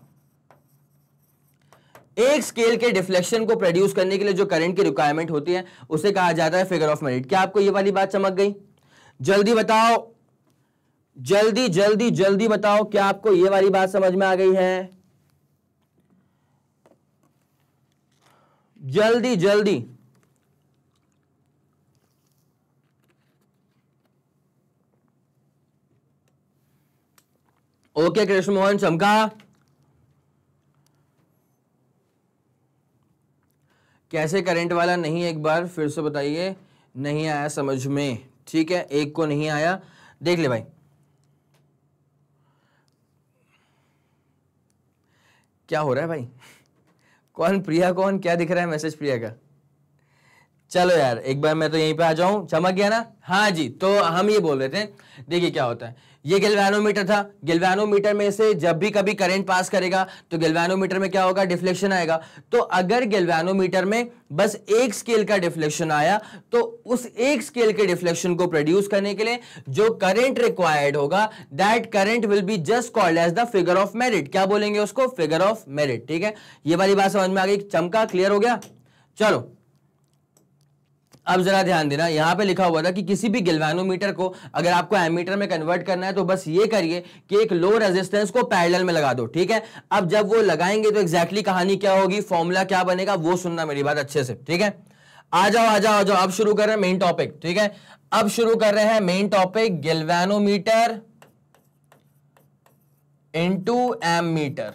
Speaker 1: एक स्केल के डिफ्लेक्शन को प्रोड्यूस करने के लिए जो करंट की रिक्वायरमेंट होती है उसे कहा जाता है फिगर ऑफ मेरिट क्या आपको यह वाली बात चमक गई जल्दी बताओ जल्दी जल्दी जल्दी बताओ क्या आपको यह वाली बात समझ में आ गई है जल्दी जल्दी ओके कृष्ण मोहन चमका कैसे करंट वाला नहीं एक बार फिर से बताइए नहीं आया समझ में ठीक है एक को नहीं आया देख ले भाई क्या हो रहा है भाई कौन प्रिया कौन क्या दिख रहा है मैसेज प्रिया का चलो यार एक बार मैं तो यहीं पे आ जाऊं चमक गया ना हाँ जी तो हम ये बोल रहे थे देखिए क्या होता है ये गिल्वेनोमीटर था गिल्वेनोमीटर में से जब भी कभी करंट पास करेगा तो गिल्वेनोमीटर में क्या होगा डिफ्लेक्शन आएगा तो अगर गिल्वेनोमीटर में बस एक स्केल का डिफ्लेक्शन आया तो उस एक स्केल के डिफ्लेक्शन को प्रोड्यूस करने के लिए जो करंट रिक्वायर्ड होगा that current will be just called as the figure of merit क्या बोलेंगे उसको फिगर ऑफ मेरिट ठीक है ये वाली बात समझ में आ गई चमका क्लियर हो गया चलो अब जरा ध्यान देना यहाँ पे लिखा हुआ था कि किसी भी गिल्वानोमीटर को अगर आपको एमीटर में कन्वर्ट करना है तो बस ये करिए कि एक लो रेजिस्टेंस को पैरेलल में लगा दो ठीक है अब जब वो लगाएंगे तो एग्जैक्टली कहानी क्या होगी फॉर्मूला क्या बनेगा वो सुनना मेरी बात अच्छे से ठीक है आ जाओ आ जाओ आ जाओ अब शुरू कर रहे हैं मेन टॉपिक ठीक है अब शुरू कर रहे हैं main topic galvanometer into ammeter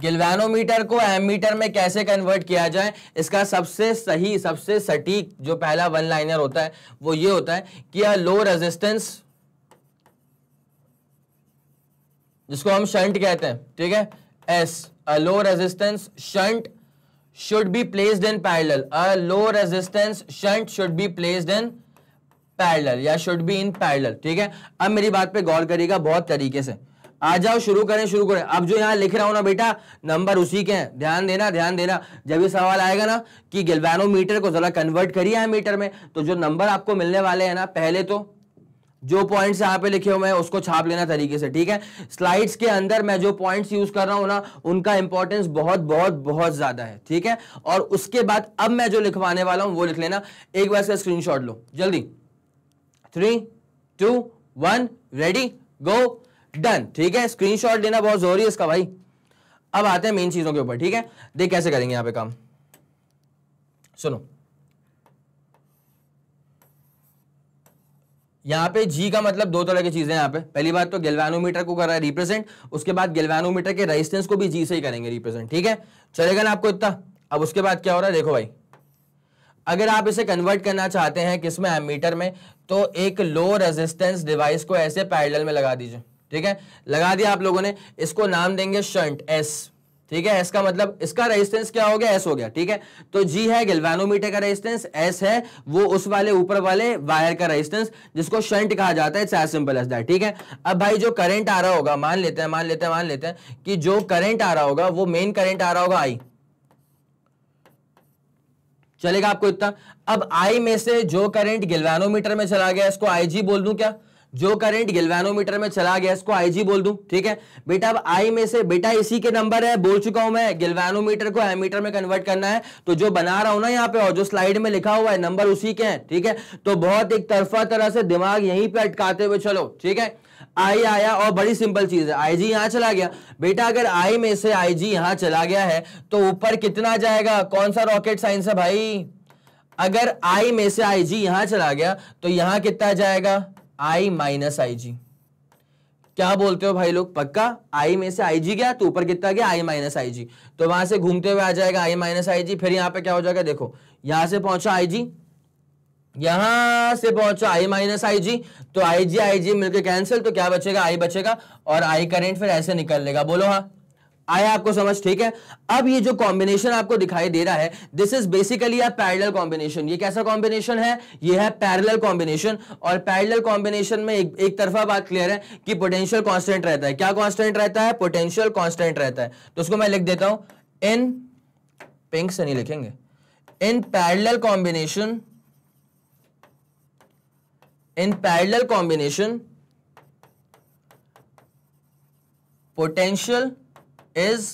Speaker 1: galvanometer को एमीटर में कैसे कन्वर्ट किया जाए इसका सबसे सही सबसे सटीक जो पहला वन लाइनर होता है वो ये होता है कि यह लो रेजिस्टेंस जिसको हम शंट कहते हैं ठीक है as a low resistance shunt should be placed in parallel a low resistance shunt should be placed in parallel या शुड बी इन पैरेलल ठीक है अब मेरी बात पे गौर करिएगा बहुत तरीके से आ जाओ शुरू करें शुरू करें अब जो यहाँ लिख रहा हूँ ना बेटा नंबर उसी के हैं ध्यान देना ध्यान देना जब ये सवाल आएगा ना कि गिल्वेनोमीटर को जरा कन्वर्ट करिए मीटर में तो जो नंबर आपको मिलने वाले हैं ना पहले तो जो पॉइंट्स यहाँ पे लिखे हुए हैं उसको छाप लेना तरीके से ठीक है स्लाइड्स के अंदर मैं जो पॉइंट्स यूज कर रहा हूँ ना उनका इंपॉर्टेंस बहुत बहुत बहुत ज्यादा है ठीक है और उसके बाद अब मैं जो लिखवाने वाला हूँ वो लिख लेना एक बार से स्क्रीन लो जल्दी three two one ready go done ठीक है स्क्रीनशॉट लेना बहुत जरूरी है इसका भाई अब आते हैं मेन चीजों के ऊपर ठीक है देख कैसे करेंगे यहां पे काम सुनो यहाँ पे जी का मतलब दो तरह की चीजें यहाँ पे पहली बात तो गेलवेनोमीटर को कर रहा है रिप्रेजेंट उसके बाद गेलवानोमीटर के रेजिस्टेंस को भी जी से ही करेंगे रिप्रेजेंट ठीक है चलेगा ना आपको इतना अब उसके बाद क्या हो रहा है देखो भाई अगर आप इसे कन्वर्ट करना चाहते हैं किसमें एमीटर में तो एक लो रेजिस्टेंस डिवाइस को ऐसे पैडल में लगा दीजिए ठीक है लगा दिया आप लोगों ने इसको नाम देंगे शंट एस ठीक है एस का मतलब इसका रेजिस्टेंस क्या हो गया एस हो गया ठीक है तो जी है गिल्वानोमीटर का रेजिस्टेंस एस है वो उस वाले ऊपर वाले वायर का रेजिस्टेंस जिसको शंट कहा जाता है it's as simple as that ठीक है अब भाई जो करंट आ रहा होगा मान लेते हैं मान लेते हैं मान लेते हैं कि जो करंट आ रहा होगा वो मेन करंट आ रहा होगा आई चलेगा आपको इतना अब आई में से जो करंट गिलवानोमीटर में चला गया इसको आईजी बोल दू क्या जो करंट गिलवेनोमीटर में चला गया इसको आईजी बोल दूं ठीक है बेटा अब आई में से बेटा इसी के नंबर है बोल चुका हूं मैं गिलवेनोमीटर को एमीटर में कन्वर्ट करना है तो जो बना रहा हूं ना यहाँ पे और जो स्लाइड में लिखा हुआ है नंबर उसी के हैं ठीक है तो बहुत एक तरफा तरह से दिमाग यहीं पर अटकाते हुए चलो ठीक है आई आया और बड़ी सिंपल चीज है आईजी यहां चला गया बेटा अगर आई में से आईजी यहां चला गया है तो ऊपर कितना जाएगा कौन सा रॉकेट साइंस है भाई अगर आई में से आईजी यहां चला गया तो यहां कितना जाएगा आई माइनस आई जी क्या बोलते हो भाई लोग पक्का आई में से आई जी गया तो ऊपर कितना गया आई माइनस आई जी तो वहां से घूमते हुए आ जाएगा आई माइनस आई जी फिर यहां पे क्या हो जाएगा देखो यहां से पहुंचा आई जी यहां से पहुंचा आई माइनस आई जी तो आई जी आई जी मिलकर कैंसिल तो क्या बचेगा आई बचेगा और आई करेंट फिर ऐसे निकल लेगा बोलो हाँ आया आपको समझ ठीक है अब ये जो कॉम्बिनेशन आपको दिखाई दे रहा है this is basically a parallel combination ये कैसा कॉम्बिनेशन है ये है पैरेलल कॉम्बिनेशन और पैरेलल कॉम्बिनेशन में एक, एक तरफा बात क्लियर है कि पोटेंशियल कांस्टेंट रहता है क्या कांस्टेंट रहता है पोटेंशियल कांस्टेंट रहता है तो उसको मैं लिख देता हूं इन पिंक से नहीं लिखेंगे in parallel combination in parallel combination potential is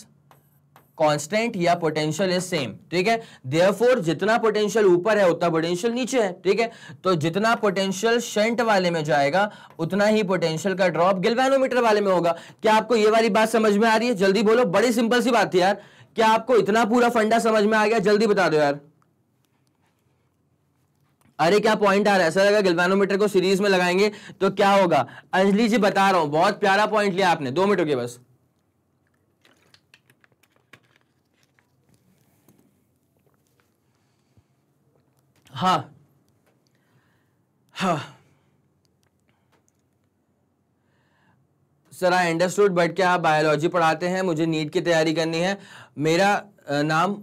Speaker 1: constant या पोटेंशियल इज सेम ठीक है देयरफॉर जितना पोटेंशियल ऊपर है उतना पोटेंशियल नीचे है ठीक है तो जितना पोटेंशियल शंट वाले में जाएगा उतना ही पोटेंशियल का ड्रॉप गिल्वेनोमीटर वाले में होगा क्या आपको ये वाली बात समझ में आ रही है जल्दी बोलो बड़ी सिंपल सी बात थी यार क्या आपको इतना पूरा फंडा समझ में आ गया जल्दी बता दो यार अरे क्या पॉइंट आ रहा है सर अगर गिल्वेनोमीटर को सीरीज में लगाएंगे तो क्या होगा अंजलि जी बता रहा हूं बहुत प्यारा पॉइंट लिया आपने दो मिनट के बस हाँ हाँ सर आई अंडरस्टूड बट क्या आप बायोलॉजी पढ़ाते हैं मुझे नीट की तैयारी करनी है मेरा नाम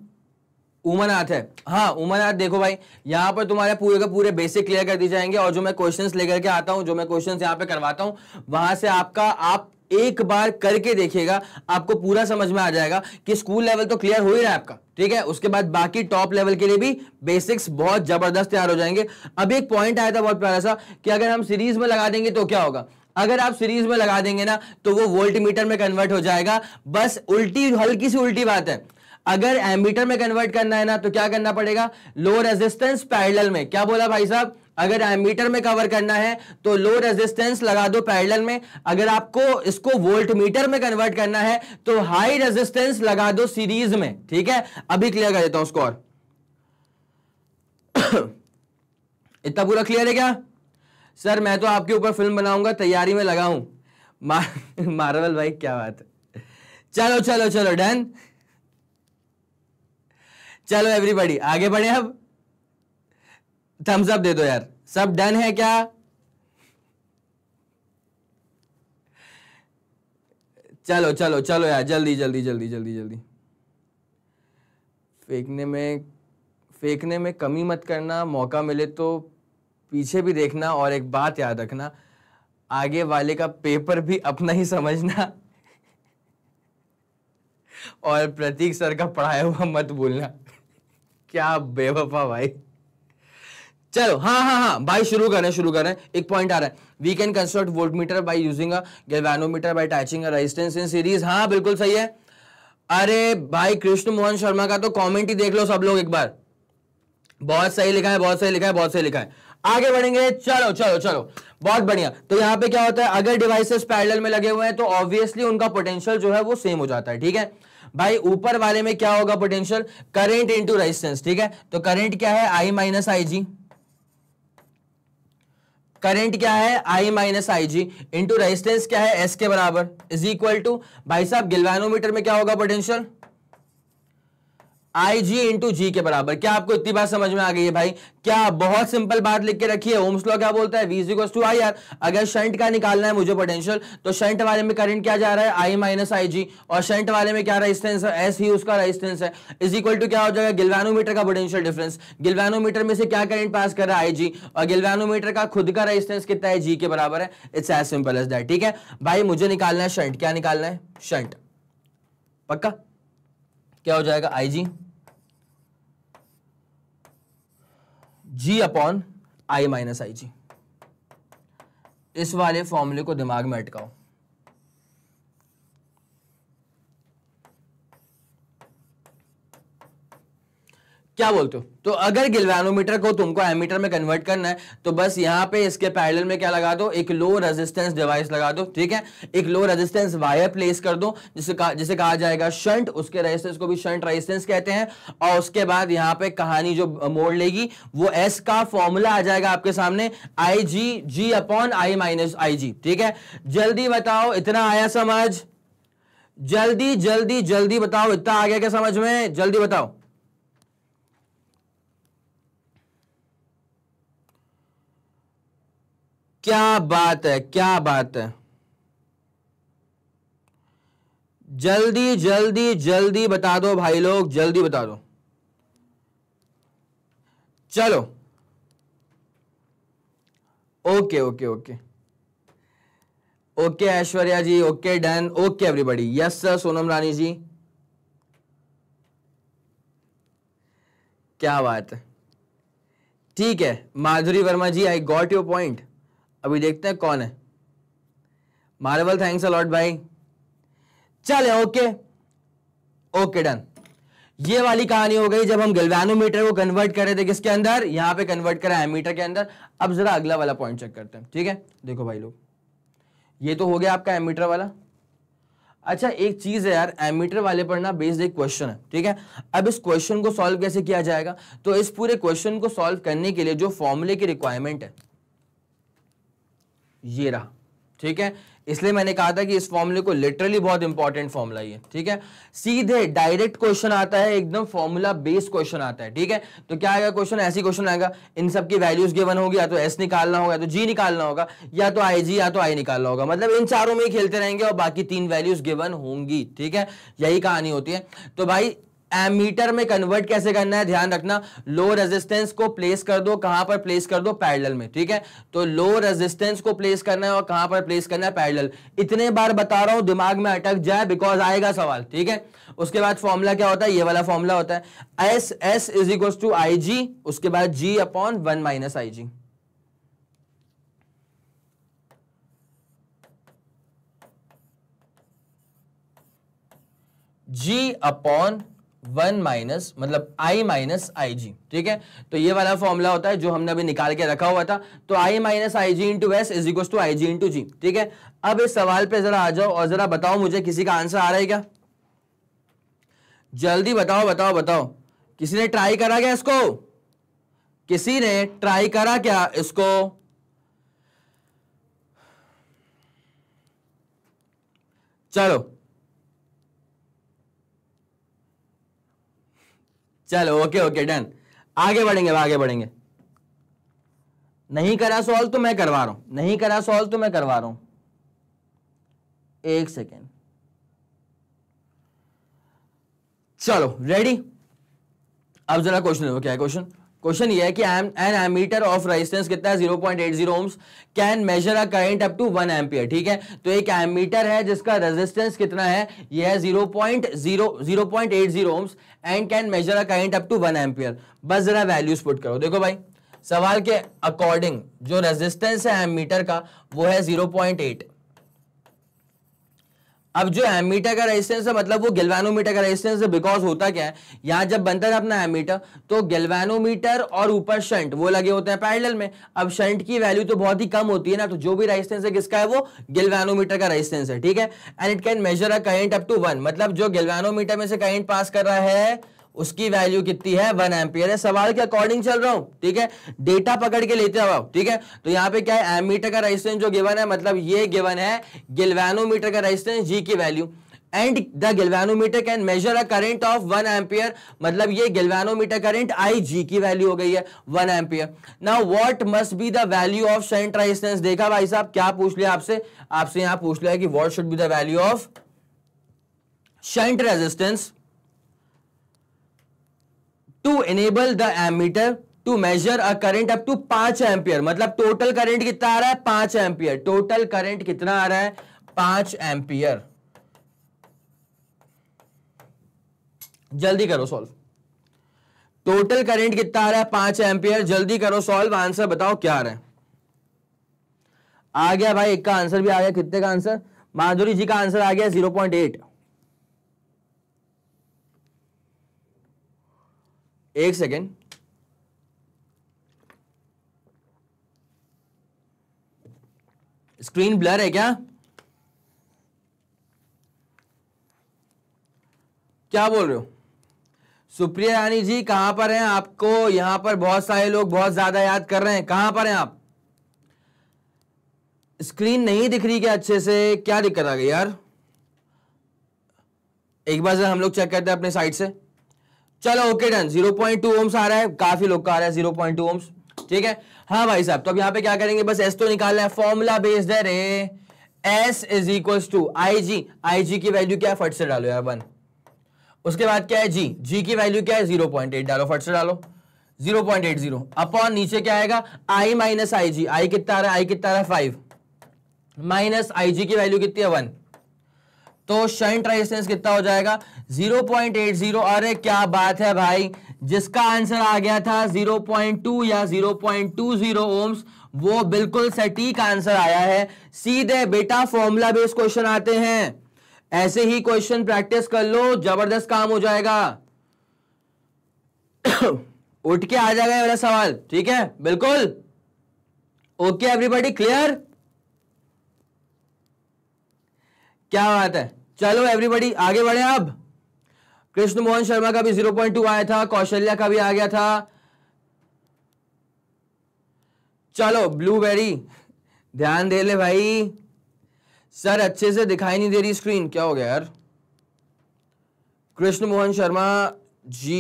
Speaker 1: उमरनाथ है हाँ उमरनाथ देखो भाई यहाँ पर तुम्हारे पूरे का पूरे बेसिक क्लियर कर दी जाएंगे और जो मैं क्वेश्चंस लेकर के आता हूँ जो मैं क्वेश्चंस यहाँ पे करवाता हूँ वहाँ से आपका आप एक बार करके देखिएगा आपको पूरा समझ में आ जाएगा कि स्कूल लेवल तो क्लियर हो ही रहा है आपका ठीक है उसके बाद बाकी टॉप लेवल के लिए भी बेसिक्स बहुत जबरदस्त तैयार हो जाएंगे अब एक पॉइंट आया था बहुत प्यारा सा कि अगर हम सीरीज में लगा देंगे तो क्या होगा अगर आप सीरीज में लगा देंगे ना तो वो वोल्ट मीटर में कन्वर्ट हो जाएगा बस उल्टी हल्की सी उल्टी बात है अगर एमीटर में कन्वर्ट करना है ना तो क्या करना पड़ेगा लो रेजिस्टेंस पैरेलल में क्या बोला भाई साहब अगर एमीटर में कवर करना है तो लो रेजिस्टेंस लगा दो पैरेलल में अगर आपको इसको वोल्ट मीटर में कन्वर्ट करना है तो हाई रेजिस्टेंस लगा दो सीरीज में ठीक है अभी क्लियर कर देता हूं उसको और इतना पूरा क्लियर है क्या सर मैं तो आपके ऊपर फिल्म बनाऊंगा तैयारी में लगाऊ मार्वल भाई क्या बात है चलो चलो चलो डन चलो एवरीबॉडी आगे बढ़े अब थम्स अप दे दो यार सब डन है क्या चलो चलो चलो यार जल्दी जल्दी जल्दी जल्दी जल्दी फेंकने में फेंकने में कमी मत करना मौका मिले तो पीछे भी देखना और एक बात याद रखना आगे वाले का पेपर भी अपना ही समझना और प्रतीक सर का पढ़ाया हुआ मत भूलना क्या बेवफा भाई चलो हाँ हाँ हाँ भाई शुरू करें शुरू करें एक पॉइंट आ रहा है we can construct voltmeter by using a by attaching resistance in series हाँ बिल्कुल सही है अरे भाई कृष्ण मोहन शर्मा का तो कमेंट ही देख लो सब लोग एक बार बहुत सही लिखा है बहुत सही लिखा है बहुत सही लिखा है आगे बढ़ेंगे चलो चलो चलो बहुत बढ़िया तो यहाँ पे क्या होता है अगर डिवाइसेस पैरेलल में लगे हुए हैं तो ऑब्वियसली उनका पोटेंशियल जो है वो सेम हो जाता है ठीक है भाई ऊपर वाले में क्या होगा पोटेंशियल करेंट इनटू रेजिस्टेंस ठीक है तो करेंट क्या है I minus I ji current क्या है I minus I G into resistance क्या है एस के बराबर इज इक्वल टू भाई साहब गिलवानोमीटर में क्या होगा पोटेंशियल आई जी इंटू जी के बराबर क्या आपको इतनी बात समझ में आ गई है भाई क्या बहुत सिंपल बात लिख के रखी है ओम्स लॉ क्या बोलता है VG equal to I R अगर शंट का निकालना है मुझे पोटेंशियल तो शंट वाले में करंट क्या जा रहा है आई माइनस आई जी और शंट वाले में क्या रेजिस्टेंस है एस ही उसका रेजिस्टेंस है इज इक्वल टू क्या हो जाएगा गिलवानोमीटर का पोटेंशियल डिफरेंस गिलवानोमीटर में से क्या करंट पास कर रहा है आई जी और गिलवानोमीटर का खुद का रेजिस्टेंस कितना है जी के बराबर है it's as simple as that ठीक है भाई मुझे निकालना है शंट क्या निकालना है शंट पक्का क्या हो जाएगा आई G G upon I minus I जी इस वाले फॉर्मूले को दिमाग में अटकाओ क्या बोलते हो तो अगर गिलवानोमीटर को तुमको एमीटर में कन्वर्ट करना है तो बस यहाँ पे इसके पैडल में क्या लगा दो एक लो रेजिस्टेंस डिवाइस लगा दो ठीक है एक लो रेजिस्टेंस वायर प्लेस कर दो जिसे कहा जिसे कहा जाएगा शंट उसके रेजिस्टेंस को भी शंट रेजिस्टेंस कहते हैं और उसके बाद यहाँ पे कहानी जो मोड़ लेगी वो एस का फॉर्मूला आ जाएगा आपके सामने आई G G upon I minus I जी ठीक है जल्दी बताओ इतना आया समझ जल्दी जल्दी जल्दी बताओ इतना आ गया क्या समझ में जल्दी बताओ क्या बात है क्या बात है जल्दी जल्दी जल्दी बता दो भाई लोग जल्दी बता दो चलो okay okay okay okay Aishwarya ji okay done okay everybody yes sir Sonam Rani ji क्या बात है ठीक है Madhuri Verma ji I got your point अभी देखते हैं कौन है मार्वल थैंक्स अलॉट भाई चले ओके ओके डन ये वाली कहानी हो गई जब हम गलवानोमीटर को कन्वर्ट कर रहे थे किसके अंदर यहां पे कन्वर्ट करा मीटर के अंदर अब जरा अगला वाला पॉइंट चेक करते हैं ठीक है देखो भाई लोग ये तो हो गया आपका एमीटर वाला अच्छा एक चीज़ है यार एमीटर वाले पर ना बेस्ड एक क्वेश्चन है ठीक है अब इस क्वेश्चन को सॉल्व कैसे किया जाएगा तो इस पूरे क्वेश्चन को सॉल्व करने के लिए जो फॉर्मूले की रिक्वायरमेंट है ये रहा ठीक है इसलिए मैंने कहा था कि इस फॉर्मूले को लिटरली बहुत इंपॉर्टेंट फॉर्मूला ये ठीक है सीधे डायरेक्ट क्वेश्चन आता है एकदम फॉर्मूला बेस्ड क्वेश्चन आता है ठीक है तो क्या आएगा क्वेश्चन ऐसी क्वेश्चन आएगा इन सब की वैल्यूज गिवन होगी या तो एस निकालना होगा या तो जी निकालना होगा या तो आई जी या तो आई निकालना होगा मतलब इन चारों में ही खेलते रहेंगे और बाकी तीन वैल्यूज गिवन होंगी ठीक है यही कहानी होती है तो भाई एमीटर में कन्वर्ट कैसे करना है ध्यान रखना लो रेजिस्टेंस को प्लेस कर दो कहां पर प्लेस कर दो पैरेलल में ठीक है तो लो रेजिस्टेंस को प्लेस करना है और कहां पर प्लेस करना है पैरेलल इतने बार बता रहा हूं दिमाग में अटक जाए बिकॉज आएगा सवाल ठीक है उसके बाद फॉर्मूला क्या होता है ये वाला फॉर्मूला होता है S S is equal to I G उसके बाद G upon one minus I G G upon one minus मतलब आई माइनस आई जी ठीक है तो ये वाला फॉर्मूला होता है जो हमने अभी निकाल के रखा हुआ था तो I minus I G into S is equal to I G into G ठीक है अब इस सवाल पे जरा आ जाओ और जरा बताओ मुझे किसी का आंसर आ रहा है क्या जल्दी बताओ बताओ बताओ किसी ने ट्राई करा क्या इसको किसी ने ट्राई करा क्या इसको चलो चलो ओके ओके डन आगे बढ़ेंगे आगे बढ़ेंगे नहीं करा सॉल्व तो मैं करवा रहा हूं नहीं करा सॉल्व तो मैं करवा रहा हूं एक सेकेंड चलो रेडी अब जरा क्वेश्चन क्या है क्वेश्चन क्वेश्चन ये है कि M an ammeter of resistance कितना है 0.80 point eight zero can measure a current up to one ampere ठीक है तो एक एमीटर है जिसका रेजिस्टेंस कितना है ये है 0.0 0.80 ohms and can measure a current up to one ampere बस जरा वैल्यूज पुट करो देखो भाई सवाल के अकॉर्डिंग जो रेजिस्टेंस है एमीटर का वो है 0.8 अब जो एमीटर का रेजिस्टेंस है मतलब वो गेलवेनोमीटर का रेजिस्टेंस है बिकॉज होता क्या है यहाँ जब बनता है अपना एमीटर तो गेलवेनोमीटर और ऊपर शंट वो लगे होते हैं पैरेलल में अब शंट की वैल्यू तो बहुत ही कम होती है ना तो जो भी रेजिस्टेंस है किसका है वो गेलवेनोमीटर का रेजिस्टेंस है ठीक है and it can measure a current up to one मतलब जो गेलवेनोमीटर में से करेंट पास कर रहा है उसकी वैल्यू कितनी है वन एम्पियर है सवाल के अकॉर्डिंग चल रहा हूं ठीक है डेटा पकड़ के लेते हो ठीक है तो यहाँ पे क्या है एमीटर का रेजिस्टेंस जो गिवन है मतलब ये गिवन है गिलवेनोमीटर का रेजिस्टेंस जी की value and the galvanometer can measure a current of one ampere मतलब ये गिलवेनोमीटर करंट आई जी की वैल्यू हो गई है one ampere now what must be the value of shunt resistance देखा भाई साहब क्या पूछ लिया आपसे आपसे यहां पूछ लिया कि what should be the value of shunt resistance to enable the ammeter to measure a current up to पांच एम्पियर मतलब टोटल करंट कितना आ रहा है पांच एम्पियर टोटल करंट कितना आ रहा है पांच एम्पियर जल्दी करो सॉल्व टोटल करंट कितना आ रहा है पांच एम्पियर जल्दी करो सॉल्व आंसर बताओ क्या आ रहा है आ गया भाई एक का आंसर भी आ गया कितने का आंसर माधुरी जी का आंसर आ गया जीरो पॉइंट एट एक सेकेंड स्क्रीन ब्लर है क्या क्या बोल रहे हो सुप्रिया रानी जी कहां पर हैं आपको यहां पर बहुत सारे लोग बहुत ज्यादा याद कर रहे हैं कहां पर हैं आप स्क्रीन नहीं दिख रही क्या अच्छे से क्या दिक्कत आ गई यार एक बार हम लोग चेक करते हैं अपने साइड से चलो okay done zero point two ohms आ रहा है काफी लोग का आ रहा है जीरो पॉइंट टू ओम्स ठीक है हाँ भाई साहब तो अब यहाँ पे क्या करेंगे बस एस तो निकालना है फॉर्मूला बेस्ड है रे S is equal to I G I G की वैल्यू क्या है फट से डालो यार वन उसके बाद क्या है जी जी की वैल्यू क्या है जीरो पॉइंट एट डालो फट से डालो zero point eight zero upon नीचे क्या आएगा आई माइनस आई जी आई कितना आ रहा है आई कितना आ रहा है फाइव माइनस आई जी की वैल्यू कितनी है वन तो शंट रेजिस्टेंस कितना हो जाएगा 0.80 अरे क्या बात है भाई जिसका आंसर आ गया था 0.2 या 0.20 ओम्स वो बिल्कुल सटीक आंसर आया है सीधे बेटा फॉर्मूला बेस्ड क्वेश्चन आते हैं ऐसे ही क्वेश्चन प्रैक्टिस कर लो जबरदस्त काम हो जाएगा उठ के आ जाएगा मेरा सवाल ठीक है बिल्कुल ओके एवरीबॉडी क्लियर क्या बात है चलो एवरीबडी आगे बढ़े अब कृष्ण मोहन शर्मा का भी जीरो पॉइंट टू आया था कौशल्या का भी आ गया था चलो ब्लूबेरी ध्यान दे ले भाई सर अच्छे से दिखाई नहीं दे रही स्क्रीन क्या हो गया यार कृष्ण मोहन शर्मा जी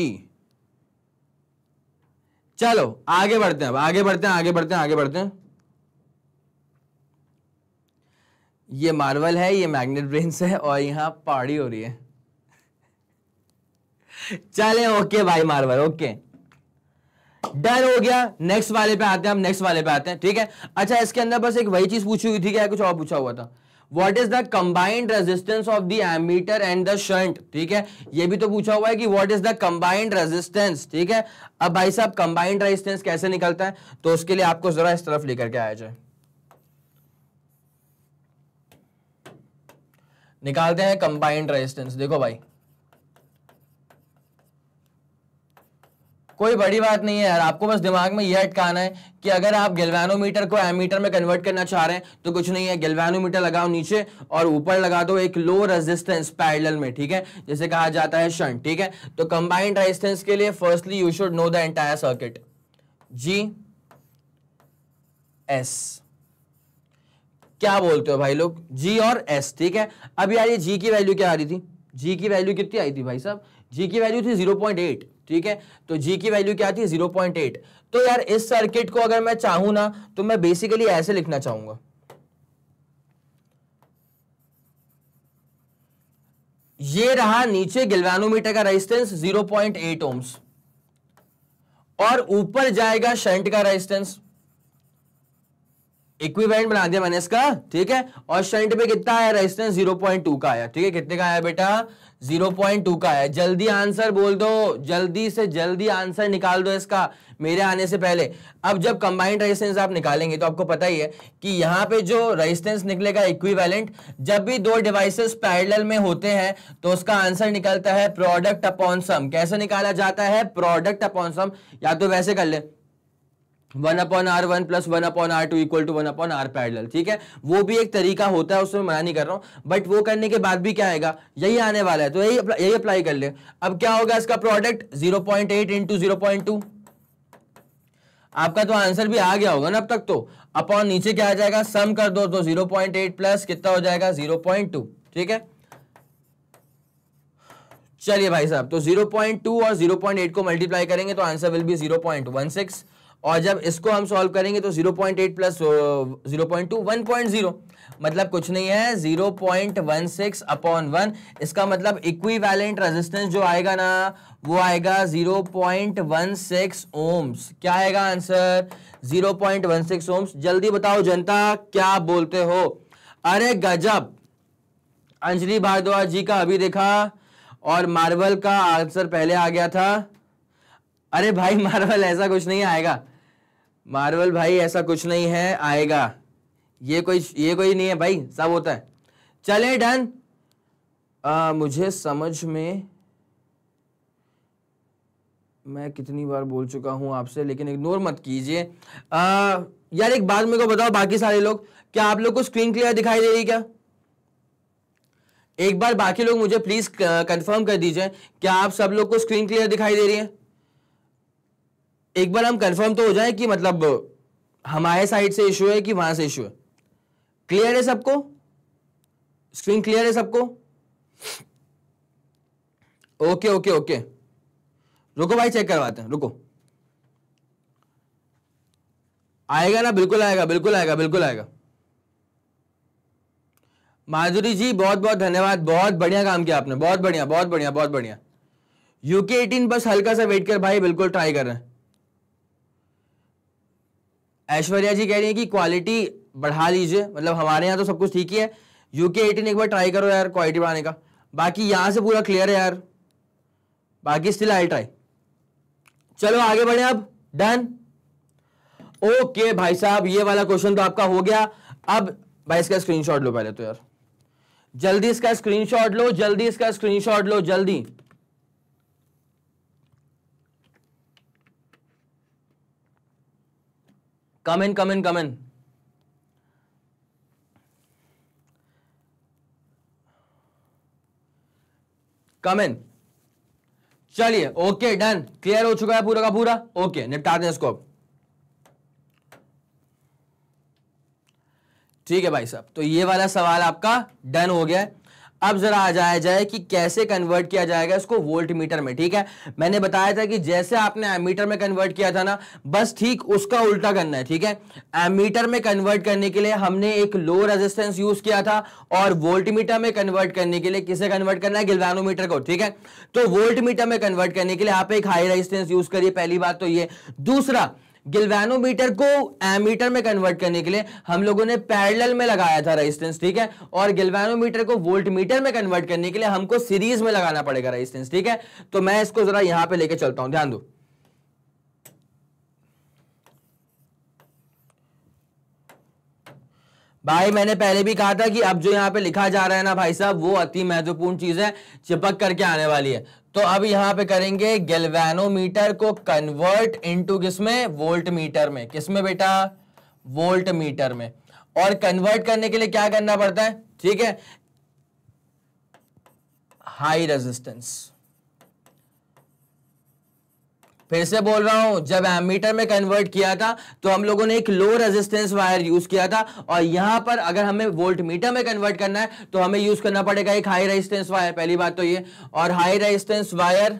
Speaker 1: चलो आगे बढ़ते हैं अब आगे बढ़ते हैं आगे बढ़ते हैं आगे बढ़ते हैं ये मार्वल है ये मैग्नेट ब्रेन्स है और यहाँ पहाड़ी हो रही है चले ओके भाई मार्वल ओके डन हो गया नेक्स्ट वाले पे आते हैं हम नेक्स्ट वाले पे आते हैं ठीक है अच्छा इसके अंदर बस एक वही चीज पूछी हुई थी क्या कुछ और पूछा हुआ था what is the combined resistance of the ammeter and the shunt ठीक है ये भी तो पूछा हुआ है कि what is the combined resistance ठीक है अब भाई साहब कंबाइंड रेजिस्टेंस कैसे निकलता है तो उसके लिए आपको जरा इस तरफ लेकर के आया जाए निकालते हैं कंबाइंड रेजिस्टेंस देखो भाई कोई बड़ी बात नहीं है यार आपको बस दिमाग में यह अटकाना है कि अगर आप गैल्वेनोमीटर को एमीटर में कन्वर्ट करना चाह रहे हैं तो कुछ नहीं है गैल्वेनोमीटर लगाओ नीचे और ऊपर लगा दो एक लो रेजिस्टेंस पैरेलल में ठीक है जैसे कहा जाता है शंट ठीक है तो कंबाइंड रेजिस्टेंस के लिए firstly you should know the entire circuit G S क्या बोलते हो भाई लोग जी और एस ठीक है अब यार ये जी की वैल्यू क्या आ रही थी जी की वैल्यू कितनी आई थी भाई साहब जी की वैल्यू थी जीरो पॉइंट एट ठीक है तो जी की वैल्यू क्या थी जीरो पॉइंट एट तो यार इस सर्किट को अगर मैं चाहू ना तो मैं बेसिकली ऐसे लिखना चाहूंगा ये रहा नीचे गिलवानोमीटर का रेजिस्टेंस 0.8 ओम्स और ऊपर जाएगा शंट का रेजिस्टेंस इक्विवेलेंट बना दिया मैंने इसका ठीक है और शंट पे कितना आया रेजिस्टेंस जीरो पॉइंट टू का आया ठीक है कितने का आया बेटा जीरो पॉइंट टू का आया जल्दी आंसर बोल दो जल्दी से जल्दी आंसर निकाल दो इसका मेरे आने से पहले अब जब कंबाइंड रेजिस्टेंस आप निकालेंगे तो आपको पता ही है कि यहाँ पे जो रेजिस्टेंस निकलेगा इक्विवेलेंट जब भी दो डिवाइसेस पैरेलल में होते हैं तो उसका आंसर निकलता है प्रोडक्ट अपॉन सम कैसे निकाला जाता है प्रोडक्ट अपॉन सम या तो वैसे कर ले one upon R one plus one upon R two equal to one upon R parallel ठीक है वो भी एक तरीका होता है उसमें मना नहीं कर रहा हूँ बट वो करने के बाद भी क्या आएगा यही आने वाला है तो यही यही अप्लाई कर ले अब क्या होगा इसका product zero point eight into zero point two आपका तो आंसर भी आ गया होगा ना अब तक तो अपॉन नीचे क्या आ जाएगा सम कर दो तो जीरो पॉइंट एट प्लस कितना हो जाएगा जीरो पॉइंट टू ठीक है चलिए भाई साहब तो जीरो पॉइंट टू और जीरो पॉइंट एट को मल्टीप्लाई करेंगे तो answer will be zero point one six और जब इसको हम सॉल्व करेंगे तो 0.8 प्लस जीरो मतलब कुछ नहीं है 0.16 अपॉन वन इसका मतलब इक्विवेलेंट रेजिस्टेंस जो आएगा ना वो आएगा 0.16 ओम्स क्या आएगा आंसर 0.16 ओम्स जल्दी बताओ जनता क्या बोलते हो अरे गजब अंजलि भारद्वाज जी का अभी देखा और मार्वल का आंसर पहले आ गया था अरे भाई मार्वल ऐसा कुछ नहीं आएगा मार्वल भाई ऐसा कुछ नहीं है आएगा ये कोई ये कोई नहीं है भाई सब होता है चले डन मुझे समझ में मैं कितनी बार बोल चुका हूं आपसे लेकिन इग्नोर मत कीजिए यार एक बात मेरे को बताओ बाकी सारे लोग क्या आप लोग को स्क्रीन क्लियर दिखाई दे रही क्या एक बार बाकी लोग मुझे प्लीज कंफर्म कर दीजिए क्या आप सब लोग को स्क्रीन क्लियर दिखाई दे रही है एक बार हम कंफर्म तो हो जाए कि मतलब हमारे साइड से इशू है कि वहां से इशू है क्लियर है सबको स्क्रीन क्लियर है सबको ओके ओके ओके रुको भाई चेक करवाते हैं रुको आएगा ना बिल्कुल आएगा बिल्कुल आएगा बिल्कुल आएगा माधुरी जी बहुत बहुत धन्यवाद बहुत बढ़िया काम किया आपने बहुत बढ़िया बहुत बढ़िया बहुत बढ़िया यूके एटीन बस हल्का सा वेट कर भाई बिल्कुल ट्राई कर रहे हैं ऐश्वर्या जी कह रही है कि क्वालिटी बढ़ा लीजिए मतलब हमारे यहाँ तो सब कुछ ठीक ही है यूके एटीन एक बार ट्राई करो यार क्वालिटी बढ़ाने का बाकी यहाँ से पूरा क्लियर है यार बाकी स्टिल आई ट्राई चलो आगे बढ़े अब डन ओके भाई साहब ये वाला क्वेश्चन तो आपका हो गया अब भाई इसका स्क्रीनशॉट लो पहले तो यार जल्दी इसका स्क्रीनशॉट लो जल्दी इसका स्क्रीनशॉट लो जल्दी कम इन कम इन कम इन कम इन चलिए ओके डन क्लियर हो चुका है पूरा का पूरा ओके निपटा दें इसको ठीक है भाई साहब तो ये वाला सवाल आपका डन हो गया है अब जरा आ जाया जाए कि कैसे कन्वर्ट किया जाएगा इसको वोल्ट मीटर में ठीक है मैंने बताया था कि जैसे आपने एमीटर में कन्वर्ट किया था ना बस ठीक उसका उल्टा करना है ठीक है एमीटर में कन्वर्ट करने के लिए हमने एक लो रेजिस्टेंस यूज किया था और वोल्ट मीटर में कन्वर्ट करने के लिए किसे कन्वर्ट करना है गिलवानोमीटर को ठीक है तो वोल्ट मीटर में कन्वर्ट करने के लिए आप एक हाई रेजिस्टेंस यूज करिए पहली बात तो ये दूसरा गिल्वेनोमीटर को एमीटर में कन्वर्ट करने के लिए हम लोगों ने पैरेलल में लगाया था रेजिस्टेंस ठीक है और गिल्वेनोमीटर को वोल्ट मीटर में कन्वर्ट करने के लिए हमको सीरीज में लगाना पड़ेगा रेजिस्टेंस ठीक है तो मैं इसको जरा यहां पे लेके चलता हूं ध्यान दो भाई मैंने पहले भी कहा था कि अब जो यहाँ पे लिखा जा रहा है ना भाई साहब वो अति महत्वपूर्ण चीज है चिपक करके आने वाली है तो अब यहां पे करेंगे गैल्वेनोमीटर को कन्वर्ट इनटू किसमें वोल्ट मीटर में किसमें बेटा वोल्ट मीटर में और कन्वर्ट करने के लिए क्या करना पड़ता है ठीक है हाई रेजिस्टेंस फिर से बोल रहा हूं जब एमीटर में कन्वर्ट किया था तो हम लोगों ने एक लो रेजिस्टेंस वायर यूज किया था और यहां पर अगर हमें वोल्ट मीटर में कन्वर्ट करना है तो हमें यूज करना पड़ेगा एक हाई रेजिस्टेंस वायर पहली बात तो ये और हाई रेजिस्टेंस वायर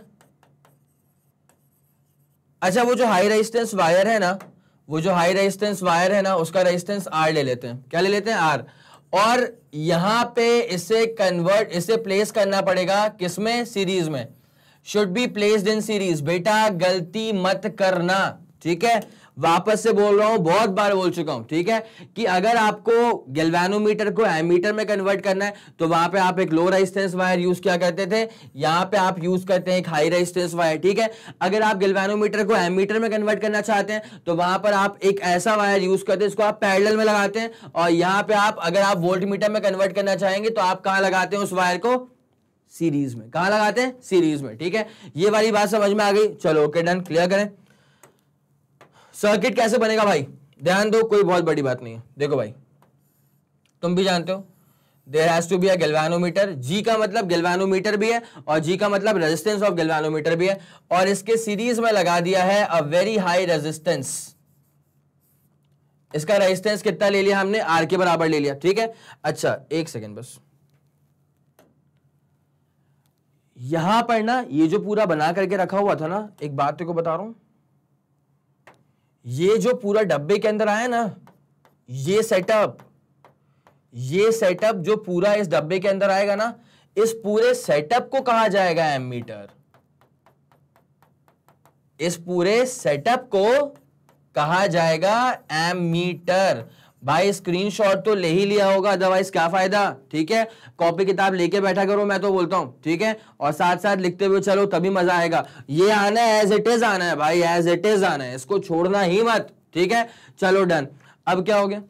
Speaker 1: अच्छा वो जो हाई रेजिस्टेंस वायर है ना वो जो हाई रेजिस्टेंस वायर है ना उसका रेजिस्टेंस आर ले लेते हैं क्या ले लेते हैं आर और यहां पे इसे कन्वर्ट इसे प्लेस करना पड़ेगा किसमें सीरीज में should be placed in series बेटा गलती मत करना ठीक है वापस से बोल रहा हूं बहुत बार बोल चुका हूं ठीक है कि अगर आपको गेलवेनोमीटर को एमीटर में कन्वर्ट करना है तो वहां पे आप एक लो रेजिस्टेंस वायर यूज क्या करते थे यहां पे आप यूज करते हैं एक हाई रेजिस्टेंस वायर ठीक है अगर आप गेलवेनोमीटर को एमीटर में कन्वर्ट करना चाहते हैं तो वहां पर आप एक ऐसा वायर यूज करते हैं इसको आप पैडल में लगाते हैं और यहां पर आप अगर आप वोल्ट में कन्वर्ट करना चाहेंगे तो आप कहां लगाते हैं उस वायर को सीरीज में कहा लगाते हैं सीरीज में ठीक है ये वाली बात समझ में आ गई चलो ओके डन क्लियर करें सर्किट कैसे बनेगा भाई ध्यान दो कोई बहुत बड़ी बात नहीं है देखो भाई तुम भी जानते हो there has to be a G का मतलब गेलवानोमीटर भी है और जी का मतलब रेजिस्टेंस ऑफ गेलवानोमीटर भी है और इसके सीरीज में लगा दिया है अ वेरी हाई रेजिस्टेंस इसका रेजिस्टेंस कितना ले लिया हमने आर के बराबर ले लिया ठीक है अच्छा एक सेकेंड बस यहां पर ना ये जो पूरा बना करके रखा हुआ था ना एक बात को बता रहा हूं ये जो पूरा डब्बे के अंदर आया ना ये सेटअप ये सेटअप जो पूरा इस डब्बे के अंदर आएगा ना इस पूरे सेटअप को कहा जाएगा एम मीटर इस पूरे सेटअप को कहा जाएगा एम मीटर भाई स्क्रीनशॉट तो ले ही लिया होगा अदरवाइज क्या फायदा ठीक है कॉपी किताब लेके बैठा करो मैं तो बोलता हूँ ठीक है और साथ साथ लिखते हुए चलो तभी मजा आएगा ये आना है एज इट इज आना है भाई एज इट इज आना है इसको छोड़ना ही मत ठीक है चलो डन अब क्या हो गया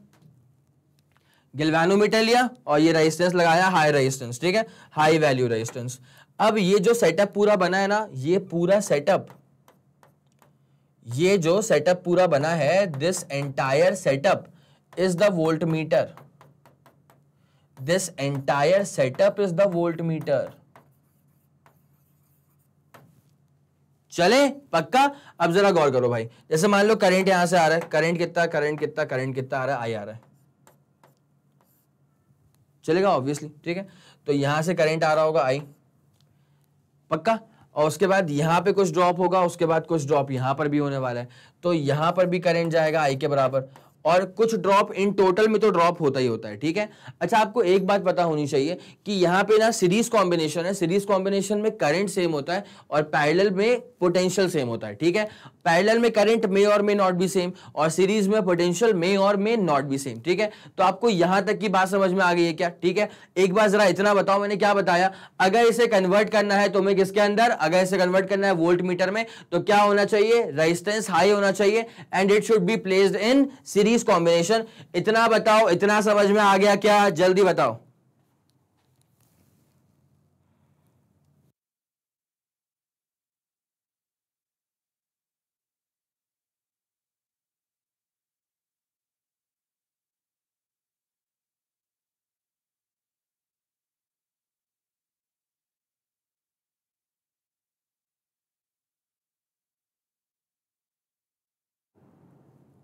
Speaker 1: गिलवानोमीटर लिया और ये रेजिस्टेंस लगाया हाई रेजिस्टेंस ठीक है हाई वैल्यू रेजिस्टेंस अब ये जो सेटअप पूरा बना है ना ये पूरा सेटअप ये जो सेटअप पूरा बना है this entire setup is the voltmeter this entire setup is the voltmeter चले पक्का अब जरा गौर करो भाई जैसे मान लो करंट यहां से आ रहा है करंट कितना करंट कितना करंट कितना आ रहा है आई आ रहा है चलेगा ऑब्वियसली ठीक है तो यहां से करंट आ रहा होगा आई पक्का और उसके बाद यहां पे कुछ ड्रॉप होगा उसके बाद कुछ ड्रॉप यहां पर भी होने वाला है तो यहां पर भी करंट जाएगा आई के बराबर और कुछ ड्रॉप इन टोटल में तो ड्रॉप होता ही होता है ठीक है अच्छा आपको एक बात पता होनी चाहिए कि यहाँ पे ना सीरीज कॉम्बिनेशन है सीरीज कॉम्बिनेशन में करंट सेम होता है और पैरेलल में पोटेंशियल सेम होता है ठीक है पैरेलल में करंट में और में नॉट बी सेम और सीरीज में पोटेंशियल में और में नॉट बी सेम ठीक है तो आपको यहां तक की बात समझ में आ गई है क्या ठीक है एक बार जरा इतना बताओ मैंने क्या बताया अगर इसे कन्वर्ट करना है तो मैं किसके अंदर अगर इसे कन्वर्ट करना है वोल्ट मीटर में तो क्या होना चाहिए रेजिस्टेंस हाई होना चाहिए and it should be placed in series combination इतना बताओ इतना समझ में आ गया क्या जल्दी बताओ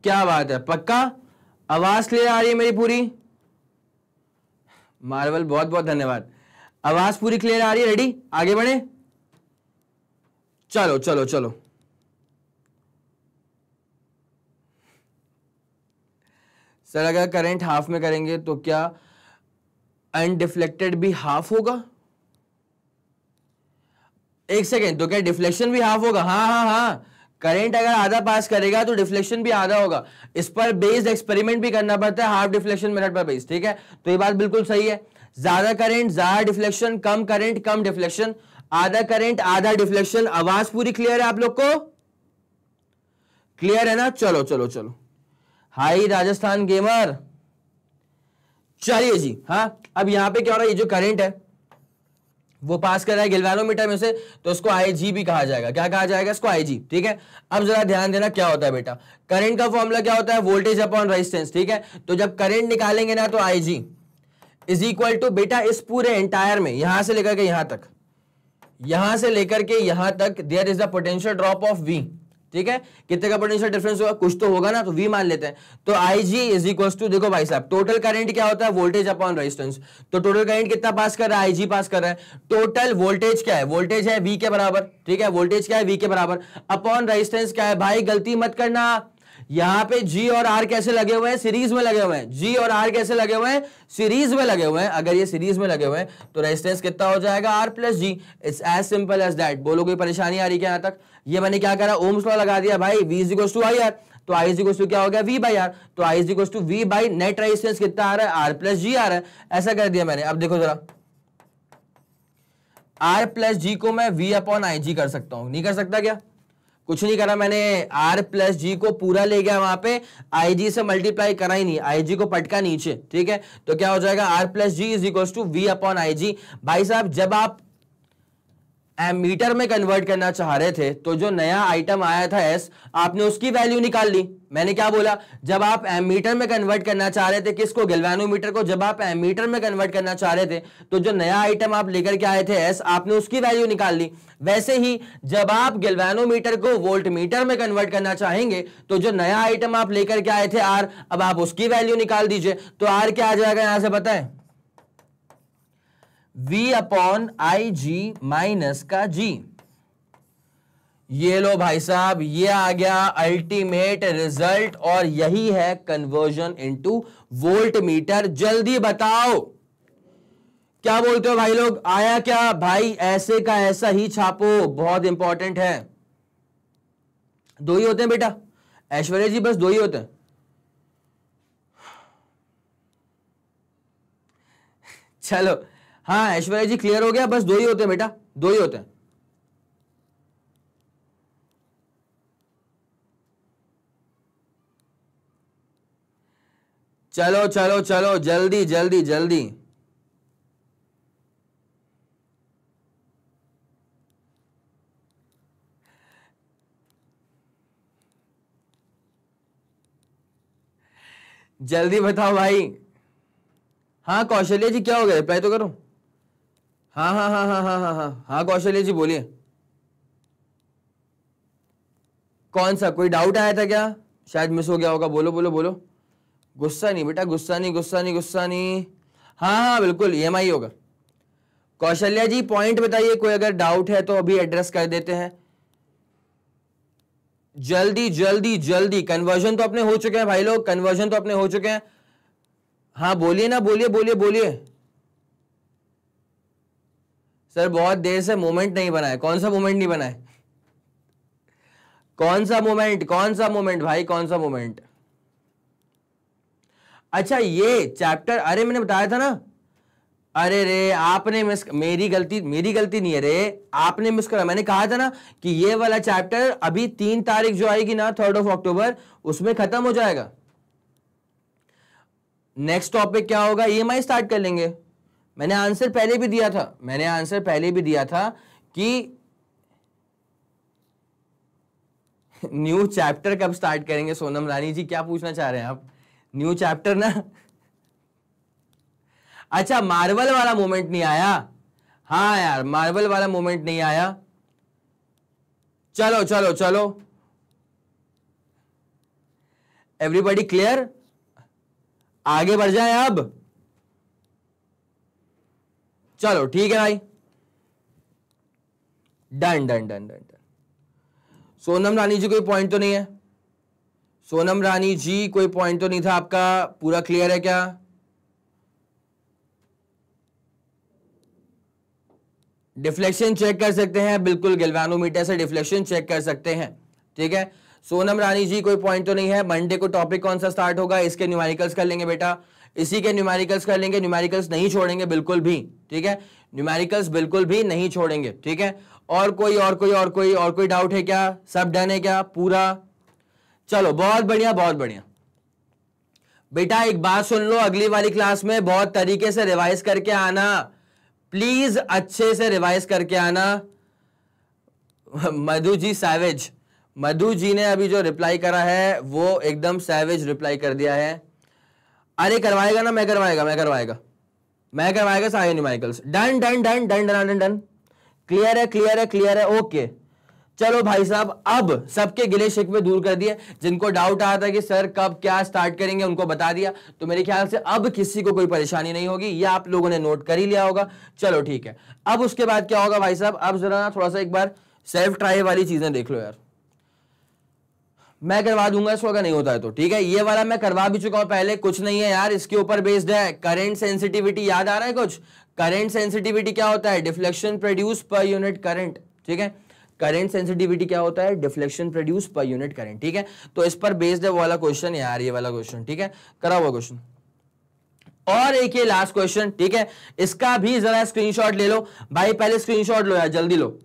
Speaker 1: क्या बात है पक्का आवाज क्लियर आ रही है मेरी पूरी मार्वल बहुत बहुत धन्यवाद आवाज पूरी क्लियर आ रही है रेडी आगे बढ़े चलो चलो चलो सर अगर करंट हाफ में करेंगे तो क्या अनडिफ्लेक्टेड भी हाफ होगा एक सेकेंड तो क्या डिफ्लेक्शन भी हाफ होगा हाँ हाँ हाँ करंट अगर आधा पास करेगा तो डिफ्लेक्शन भी आधा होगा इस पर बेस्ड एक्सपेरिमेंट भी करना पड़ता है हाफ डिफ्लेक्शन मिनट पर बेस्ड ठीक है तो ये बात बिल्कुल सही है ज्यादा करंट ज्यादा डिफ्लेक्शन कम करंट कम डिफ्लेक्शन आधा करंट आधा डिफ्लेक्शन आवाज पूरी क्लियर है आप लोग को क्लियर है ना चलो चलो चलो हाई राजस्थान गेमर चलिए जी हाँ अब यहां पे क्या हो रहा है ये जो करंट है वो पास कर रहा है गिलवेनोमीटर में से तो उसको आईजी भी कहा जाएगा क्या कहा जाएगा इसको आईजी ठीक है अब जरा ध्यान देना क्या होता है बेटा करंट का फॉर्मूला क्या होता है वोल्टेज अपॉन रेजिस्टेंस ठीक है तो जब करंट निकालेंगे ना तो आईजी इज इक्वल टू बेटा इस पूरे एंटायर में यहां से लेकर के यहां तक यहां से लेकर के यहां तक there is the potential drop of V ठीक है कितने का पोटेंशियल डिफरेंस होगा कुछ तो होगा ना तो वी मान लेते हैं तो I G is equal to देखो भाई साहब टोटल करंट क्या होता है वोल्टेज अपॉन रेजिस्टेंस तो टोटल करंट कितना पास कर रहा है आईजी पास कर रहा है टोटल वोल्टेज क्या है वोल्टेज है वी के बराबर ठीक है वोल्टेज क्या है वी के बराबर अपॉन रेजिस्टेंस क्या है भाई गलती मत करना यहां पे जी और आर कैसे लगे हुए हैं सीरीज में लगे हुए हैं जी और आर कैसे लगे हुए हैं सीरीज में लगे हुए हैं अगर ये सीरीज में लगे हुए हैं तो रेजिस्टेंस कितना हो जाएगा R plus G it's as simple as that बोलो कोई परेशानी आ रही क्या यहां तक ये मैंने क्या करा ओम्स लॉ लगा दिया भाई V G equal to I R तो आई इज टू क्या हो गया वी बाई आर तो I is to V by net resistance कितना आ रहा है आर प्लस जी आ रहा है ऐसा कर दिया मैंने अब देखो जरा आर प्लस जी को मैं वी अपॉन आई जी कर सकता हूं नहीं कर सकता क्या कुछ नहीं करा मैंने आर प्लस जी को पूरा ले गया वहां पे आई जी से मल्टीप्लाई करा ही नहीं आई जी को पटका नीचे ठीक है तो क्या हो जाएगा R plus G is equal to V upon I G भाई साहब जब आप एमीटर में कन्वर्ट करना चाह रहे थे तो जो नया आइटम आया था एस आपने उसकी वैल्यू निकाल ली मैंने क्या बोला जब आप एमीटर में कन्वर्ट करना चाह रहे थे किसको गिलवानोमीटर को जब आप एमीटर में कन्वर्ट करना चाह रहे थे तो जो नया आइटम आप लेकर के आए थे एस आपने उसकी वैल्यू निकाल ली वैसे ही जब आप गिलवानोमीटर को वोल्ट मीटर में कन्वर्ट करना चाहेंगे तो जो नया आइटम आप लेकर के आए थे आर अब आप उसकी वैल्यू निकाल दीजिए तो आर क्या आ जाएगा यहां से बताएं V upon I G minus का जी ये लो भाई साहब ये आ गया अल्टीमेट रिजल्ट और यही है कन्वर्जन इनटू वोल्ट मीटर जल्दी बताओ क्या बोलते हो भाई लोग आया क्या भाई ऐसे का ऐसा ही छापो बहुत इंपॉर्टेंट है दो ही होते हैं बेटा ऐश्वर्या जी बस दो ही होते हैं चलो हाँ ऐश्वर्या जी क्लियर हो गया बस दो ही होते हैं बेटा दो ही होते हैं चलो चलो चलो जल्दी जल्दी जल्दी जल्दी बताओ भाई हाँ कौशल्या जी क्या हो गया रिप्लाई तो करो हाँ हाँ हाँ हाँ हाँ हाँ हाँ हाँ कौशल्य जी बोलिए कौन सा कोई डाउट आया था क्या शायद मिस हो गया होगा बोलो बोलो बोलो गुस्सा नहीं बेटा गुस्सा नहीं गुस्सा नहीं गुस्सा नहीं हाँ हाँ बिल्कुल ई e होगा कौशल्या जी पॉइंट बताइए कोई अगर डाउट है तो अभी एड्रेस कर देते हैं जल्दी जल्दी जल्दी कन्वर्जन तो अपने हो चुके हैं भाई लोग कन्वर्जन तो अपने हो चुके हैं हाँ बोलिए ना बोलिए बोलिए बोलिए सर बहुत देर से मोमेंट नहीं बना है कौन सा मोमेंट नहीं बना है कौन सा मोमेंट कौन सा मोमेंट भाई कौन सा मोमेंट अच्छा ये चैप्टर अरे मैंने बताया था ना अरे रे आपने मिस मेरी गलती मेरी गलती नहीं है रे आपने मिस करा मैंने कहा था ना कि ये वाला चैप्टर अभी तीन तारीख जो आएगी ना थर्ड ऑफ अक्टूबर उसमें खत्म हो जाएगा नेक्स्ट टॉपिक क्या होगा ई स्टार्ट कर लेंगे मैंने आंसर पहले भी दिया था मैंने आंसर पहले भी दिया था कि न्यू चैप्टर कब स्टार्ट करेंगे सोनम रानी जी क्या पूछना चाह रहे हैं आप न्यू चैप्टर ना अच्छा मार्वल वाला मोमेंट नहीं आया हाँ यार मार्वल वाला मोमेंट नहीं आया चलो चलो चलो एवरीबडी क्लियर आगे बढ़ जाए अब चलो ठीक है भाई done done done done done Sonam Rani ji कोई पॉइंट तो नहीं है सोनम रानी जी कोई पॉइंट तो नहीं था आपका पूरा क्लियर है क्या डिफ्लेक्शन चेक कर सकते हैं बिल्कुल गिलवानोमीटर से डिफ्लेक्शन चेक कर सकते हैं ठीक है सोनम रानी जी कोई पॉइंट तो नहीं है मंडे को टॉपिक कौन सा स्टार्ट होगा इसके न्यूमेरिकल्स कर लेंगे बेटा इसी के न्यूमेरिकल्स कर लेंगे न्यूमेरिकल्स नहीं छोड़ेंगे बिल्कुल भी ठीक है न्यूमेरिकल्स बिल्कुल भी नहीं छोड़ेंगे ठीक है और कोई और कोई और कोई और कोई डाउट है क्या सब डन है क्या पूरा चलो बहुत बढ़िया बहुत बढ़िया बेटा एक बात सुन लो अगली वाली क्लास में बहुत तरीके से रिवाइज करके आना प्लीज अच्छे से रिवाइज करके आना मधु जी सैवेज मधु जी ने अभी जो रिप्लाई करा है वो एकदम सैवेज रिप्लाई कर दिया है अरे करवाएगा ना मैं करवाएगा मैं करवाएगा मैं करवाएगा Sayoni Michaels done done done done done done done clear है क्लियर है क्लियर है ओके चलो भाई साहब अब सबके गिले शिकवे दूर कर दिए जिनको डाउट आया था कि सर कब क्या स्टार्ट करेंगे उनको बता दिया तो मेरे ख्याल से अब किसी को कोई परेशानी नहीं होगी ये आप लोगों ने नोट कर ही लिया होगा चलो ठीक है अब उसके बाद क्या होगा भाई साहब अब जरा ना थोड़ा सा एक बार सेल्फ ट्राई वाली चीजें देख लो यार मैं करवा दूंगा इसको अगर नहीं होता है तो ठीक है ये वाला मैं करवा भी चुका हूं पहले कुछ नहीं है यार इसके ऊपर बेस्ड है करंट सेंसिटिविटी याद आ रहा है कुछ करंट सेंसिटिविटी क्या होता है deflection produce per unit current ठीक है करंट सेंसिटिविटी क्या होता है deflection produce per unit current ठीक है तो इस पर बेस्ड है वो वाला क्वेश्चन यार ये वाला क्वेश्चन ठीक है करा हुआ क्वेश्चन और एक ये लास्ट क्वेश्चन ठीक है इसका भी जरा स्क्रीनशॉट ले लो भाई पहले स्क्रीनशॉट लो यार जल्दी लो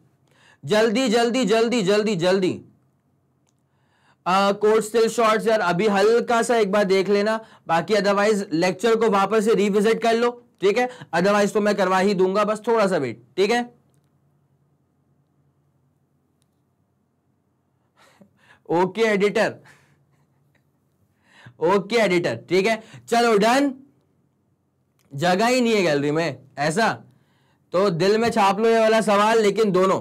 Speaker 1: जल्दी जल्दी जल्दी जल्दी जल्दी, जल्दी कोर्ट स्टिल शॉर्ट यार अभी हल्का सा एक बार देख लेना बाकी अदरवाइज लेक्चर को वापस से रिविजिट कर लो ठीक है अदरवाइज तो मैं करवा ही दूंगा बस थोड़ा सा वेट ठीक है ओके एडिटर ओके एडिटर ठीक है चलो डन जगह ही नहीं है गैलरी में ऐसा तो दिल में छाप लो ये वाला सवाल लेकिन दोनों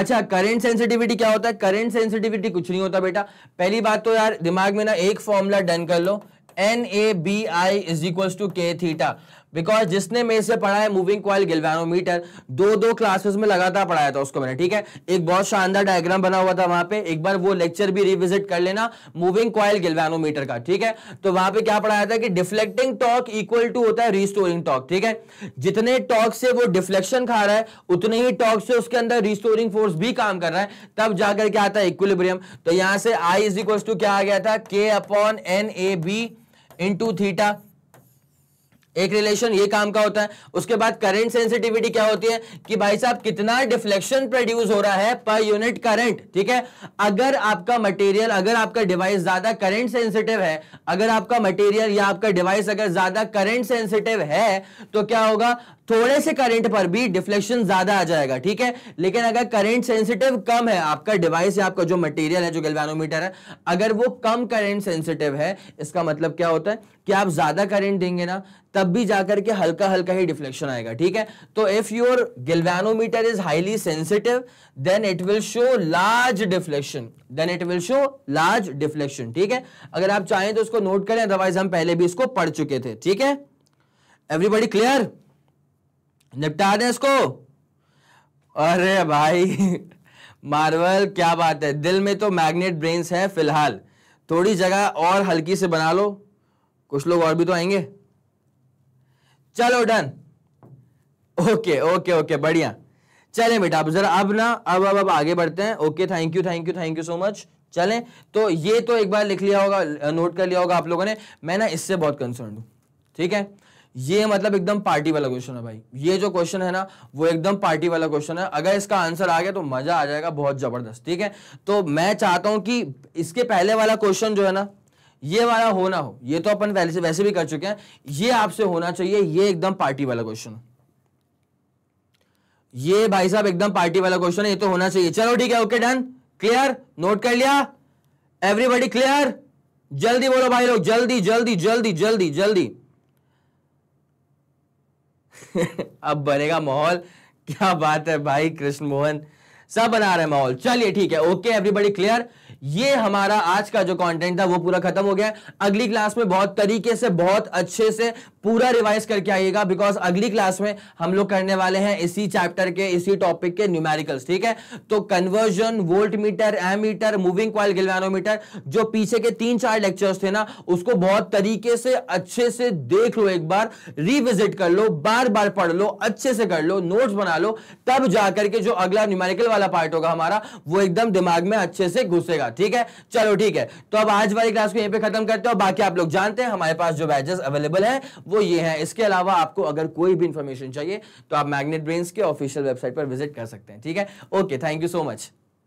Speaker 1: अच्छा करेंट सेंसिटिविटी क्या होता है करेंट सेंसिटिविटी कुछ नहीं होता बेटा पहली बात तो यार दिमाग में ना एक फॉर्मूला डन कर लो N A B I is equal to K theta because जिसने मेरे से पढ़ा है मूविंग क्वाइल गिल्वेनोमीटर दो दो क्लासेस में लगातार पढ़ाया था उसको मैंने ठीक है एक बहुत शानदार डायग्राम बना हुआ था वहां पे एक बार वो लेक्चर भी रिविजिट कर लेना मूविंग क्वाइल गिल्वेनोमीटर का ठीक है तो वहां पे क्या पढ़ाया था कि डिफ्लेक्टिंग टॉक इक्वल टू होता है रिस्टोरिंग टॉक ठीक है जितने टॉक से वो डिफ्लेक्शन खा रहा है उतने ही टॉक से उसके अंदर रिस्टोरिंग फोर्स भी काम कर रहा है तब जाकर क्या आता है इक्विलिब्रियम तो यहां से आई इज इक्वल टू क्या आ गया था K upon N A B into theta एक रिलेशन ये काम का होता है उसके बाद करंट सेंसिटिविटी क्या होती है कि भाई साहब कितना डिफ्लेक्शन प्रोड्यूस हो रहा है पर यूनिट करंट ठीक है अगर आपका मटेरियल अगर आपका डिवाइस ज्यादा करंट सेंसिटिव है अगर आपका मटेरियल या आपका डिवाइस अगर ज्यादा करंट सेंसिटिव है तो क्या होगा थोड़े से करंट पर भी डिफ्लेक्शन ज्यादा आ जाएगा ठीक है लेकिन अगर करंट सेंसिटिव कम है आपका डिवाइस या आपका जो मटेरियल है जो गैल्वानोमीटर है अगर वो कम करंट सेंसिटिव है इसका मतलब क्या होता है कि आप ज्यादा करंट देंगे ना तब भी जाकर के हल्का हल्का ही डिफ्लेक्शन आएगा ठीक है तो if your galvanometer is highly sensitive then it will show large deflection then it will show large deflection ठीक है अगर आप चाहें तो इसको नोट करें अदरवाइज हम पहले भी इसको पढ़ चुके थे ठीक है एवरीबडी क्लियर निपटा दें इसको अरे भाई मार्वल क्या बात है दिल में तो मैग्नेट ब्रेन्स है फिलहाल थोड़ी जगह और हल्की से बना लो कुछ लोग और भी तो आएंगे चलो डन ओके ओके ओके बढ़िया चलें बेटा अब जरा अब ना अब अब अब आगे बढ़ते हैं okay thank you thank you thank you so much चलें तो ये तो एक बार लिख लिया होगा नोट कर लिया होगा आप लोगों ने मैं ना इससे बहुत कंसर्न हूँ ठीक है ये मतलब एकदम पार्टी वाला क्वेश्चन है भाई ये जो क्वेश्चन है ना वो एकदम पार्टी वाला क्वेश्चन है अगर इसका आंसर आ गया तो मजा आ जाएगा बहुत जबरदस्त ठीक है तो मैं चाहता हूं कि इसके पहले वाला क्वेश्चन जो है ना ये वाला होना हो ये तो अपन वैसे वैसे भी कर चुके हैं ये आपसे होना चाहिए ये एकदम पार्टी वाला क्वेश्चन ये भाई साहब एकदम पार्टी वाला क्वेश्चन है ये तो होना चाहिए चलो ठीक है ओके डन क्लियर नोट कर लिया एवरीबडी क्लियर जल्दी बोलो भाई लोग जल्दी जल्दी जल्दी जल्दी जल्दी अब बनेगा माहौल क्या बात है भाई कृष्ण मोहन सब बना रहे माहौल चलिए ठीक है ओके एवरीबडी क्लियर ये हमारा आज का जो कंटेंट था वो पूरा खत्म हो गया अगली क्लास में बहुत तरीके से बहुत अच्छे से पूरा रिवाइज करके आइएगा बिकॉज अगली क्लास में हम लोग करने वाले हैं इसी चैप्टर के इसी टॉपिक के न्यूमेरिकल्स ठीक है तो conversion volt meter meter moving coil galvanometer जो पीछे के तीन चार लेक्चर्स थे ना उसको बहुत तरीके से अच्छे से देख लो एक बार रिविजिट कर लो बार बार पढ़ लो अच्छे से कर लो नोट्स बना लो तब जाकर के जो अगला न्यूमेरिकल वाला पार्ट होगा हमारा वो एकदम दिमाग में अच्छे से घुसेगा ठीक है चलो ठीक है तो अब आज वाली क्लास को यहीं पे खत्म करते हो बाकी आप लोग जानते हैं हमारे पास जो बैचेस अवेलेबल है वो ये है इसके अलावा आपको अगर कोई भी इंफॉर्मेशन चाहिए तो आप मैग्नेट ब्रेन्स के ऑफिशियल वेबसाइट पर विजिट कर सकते हैं ठीक है okay thank you so much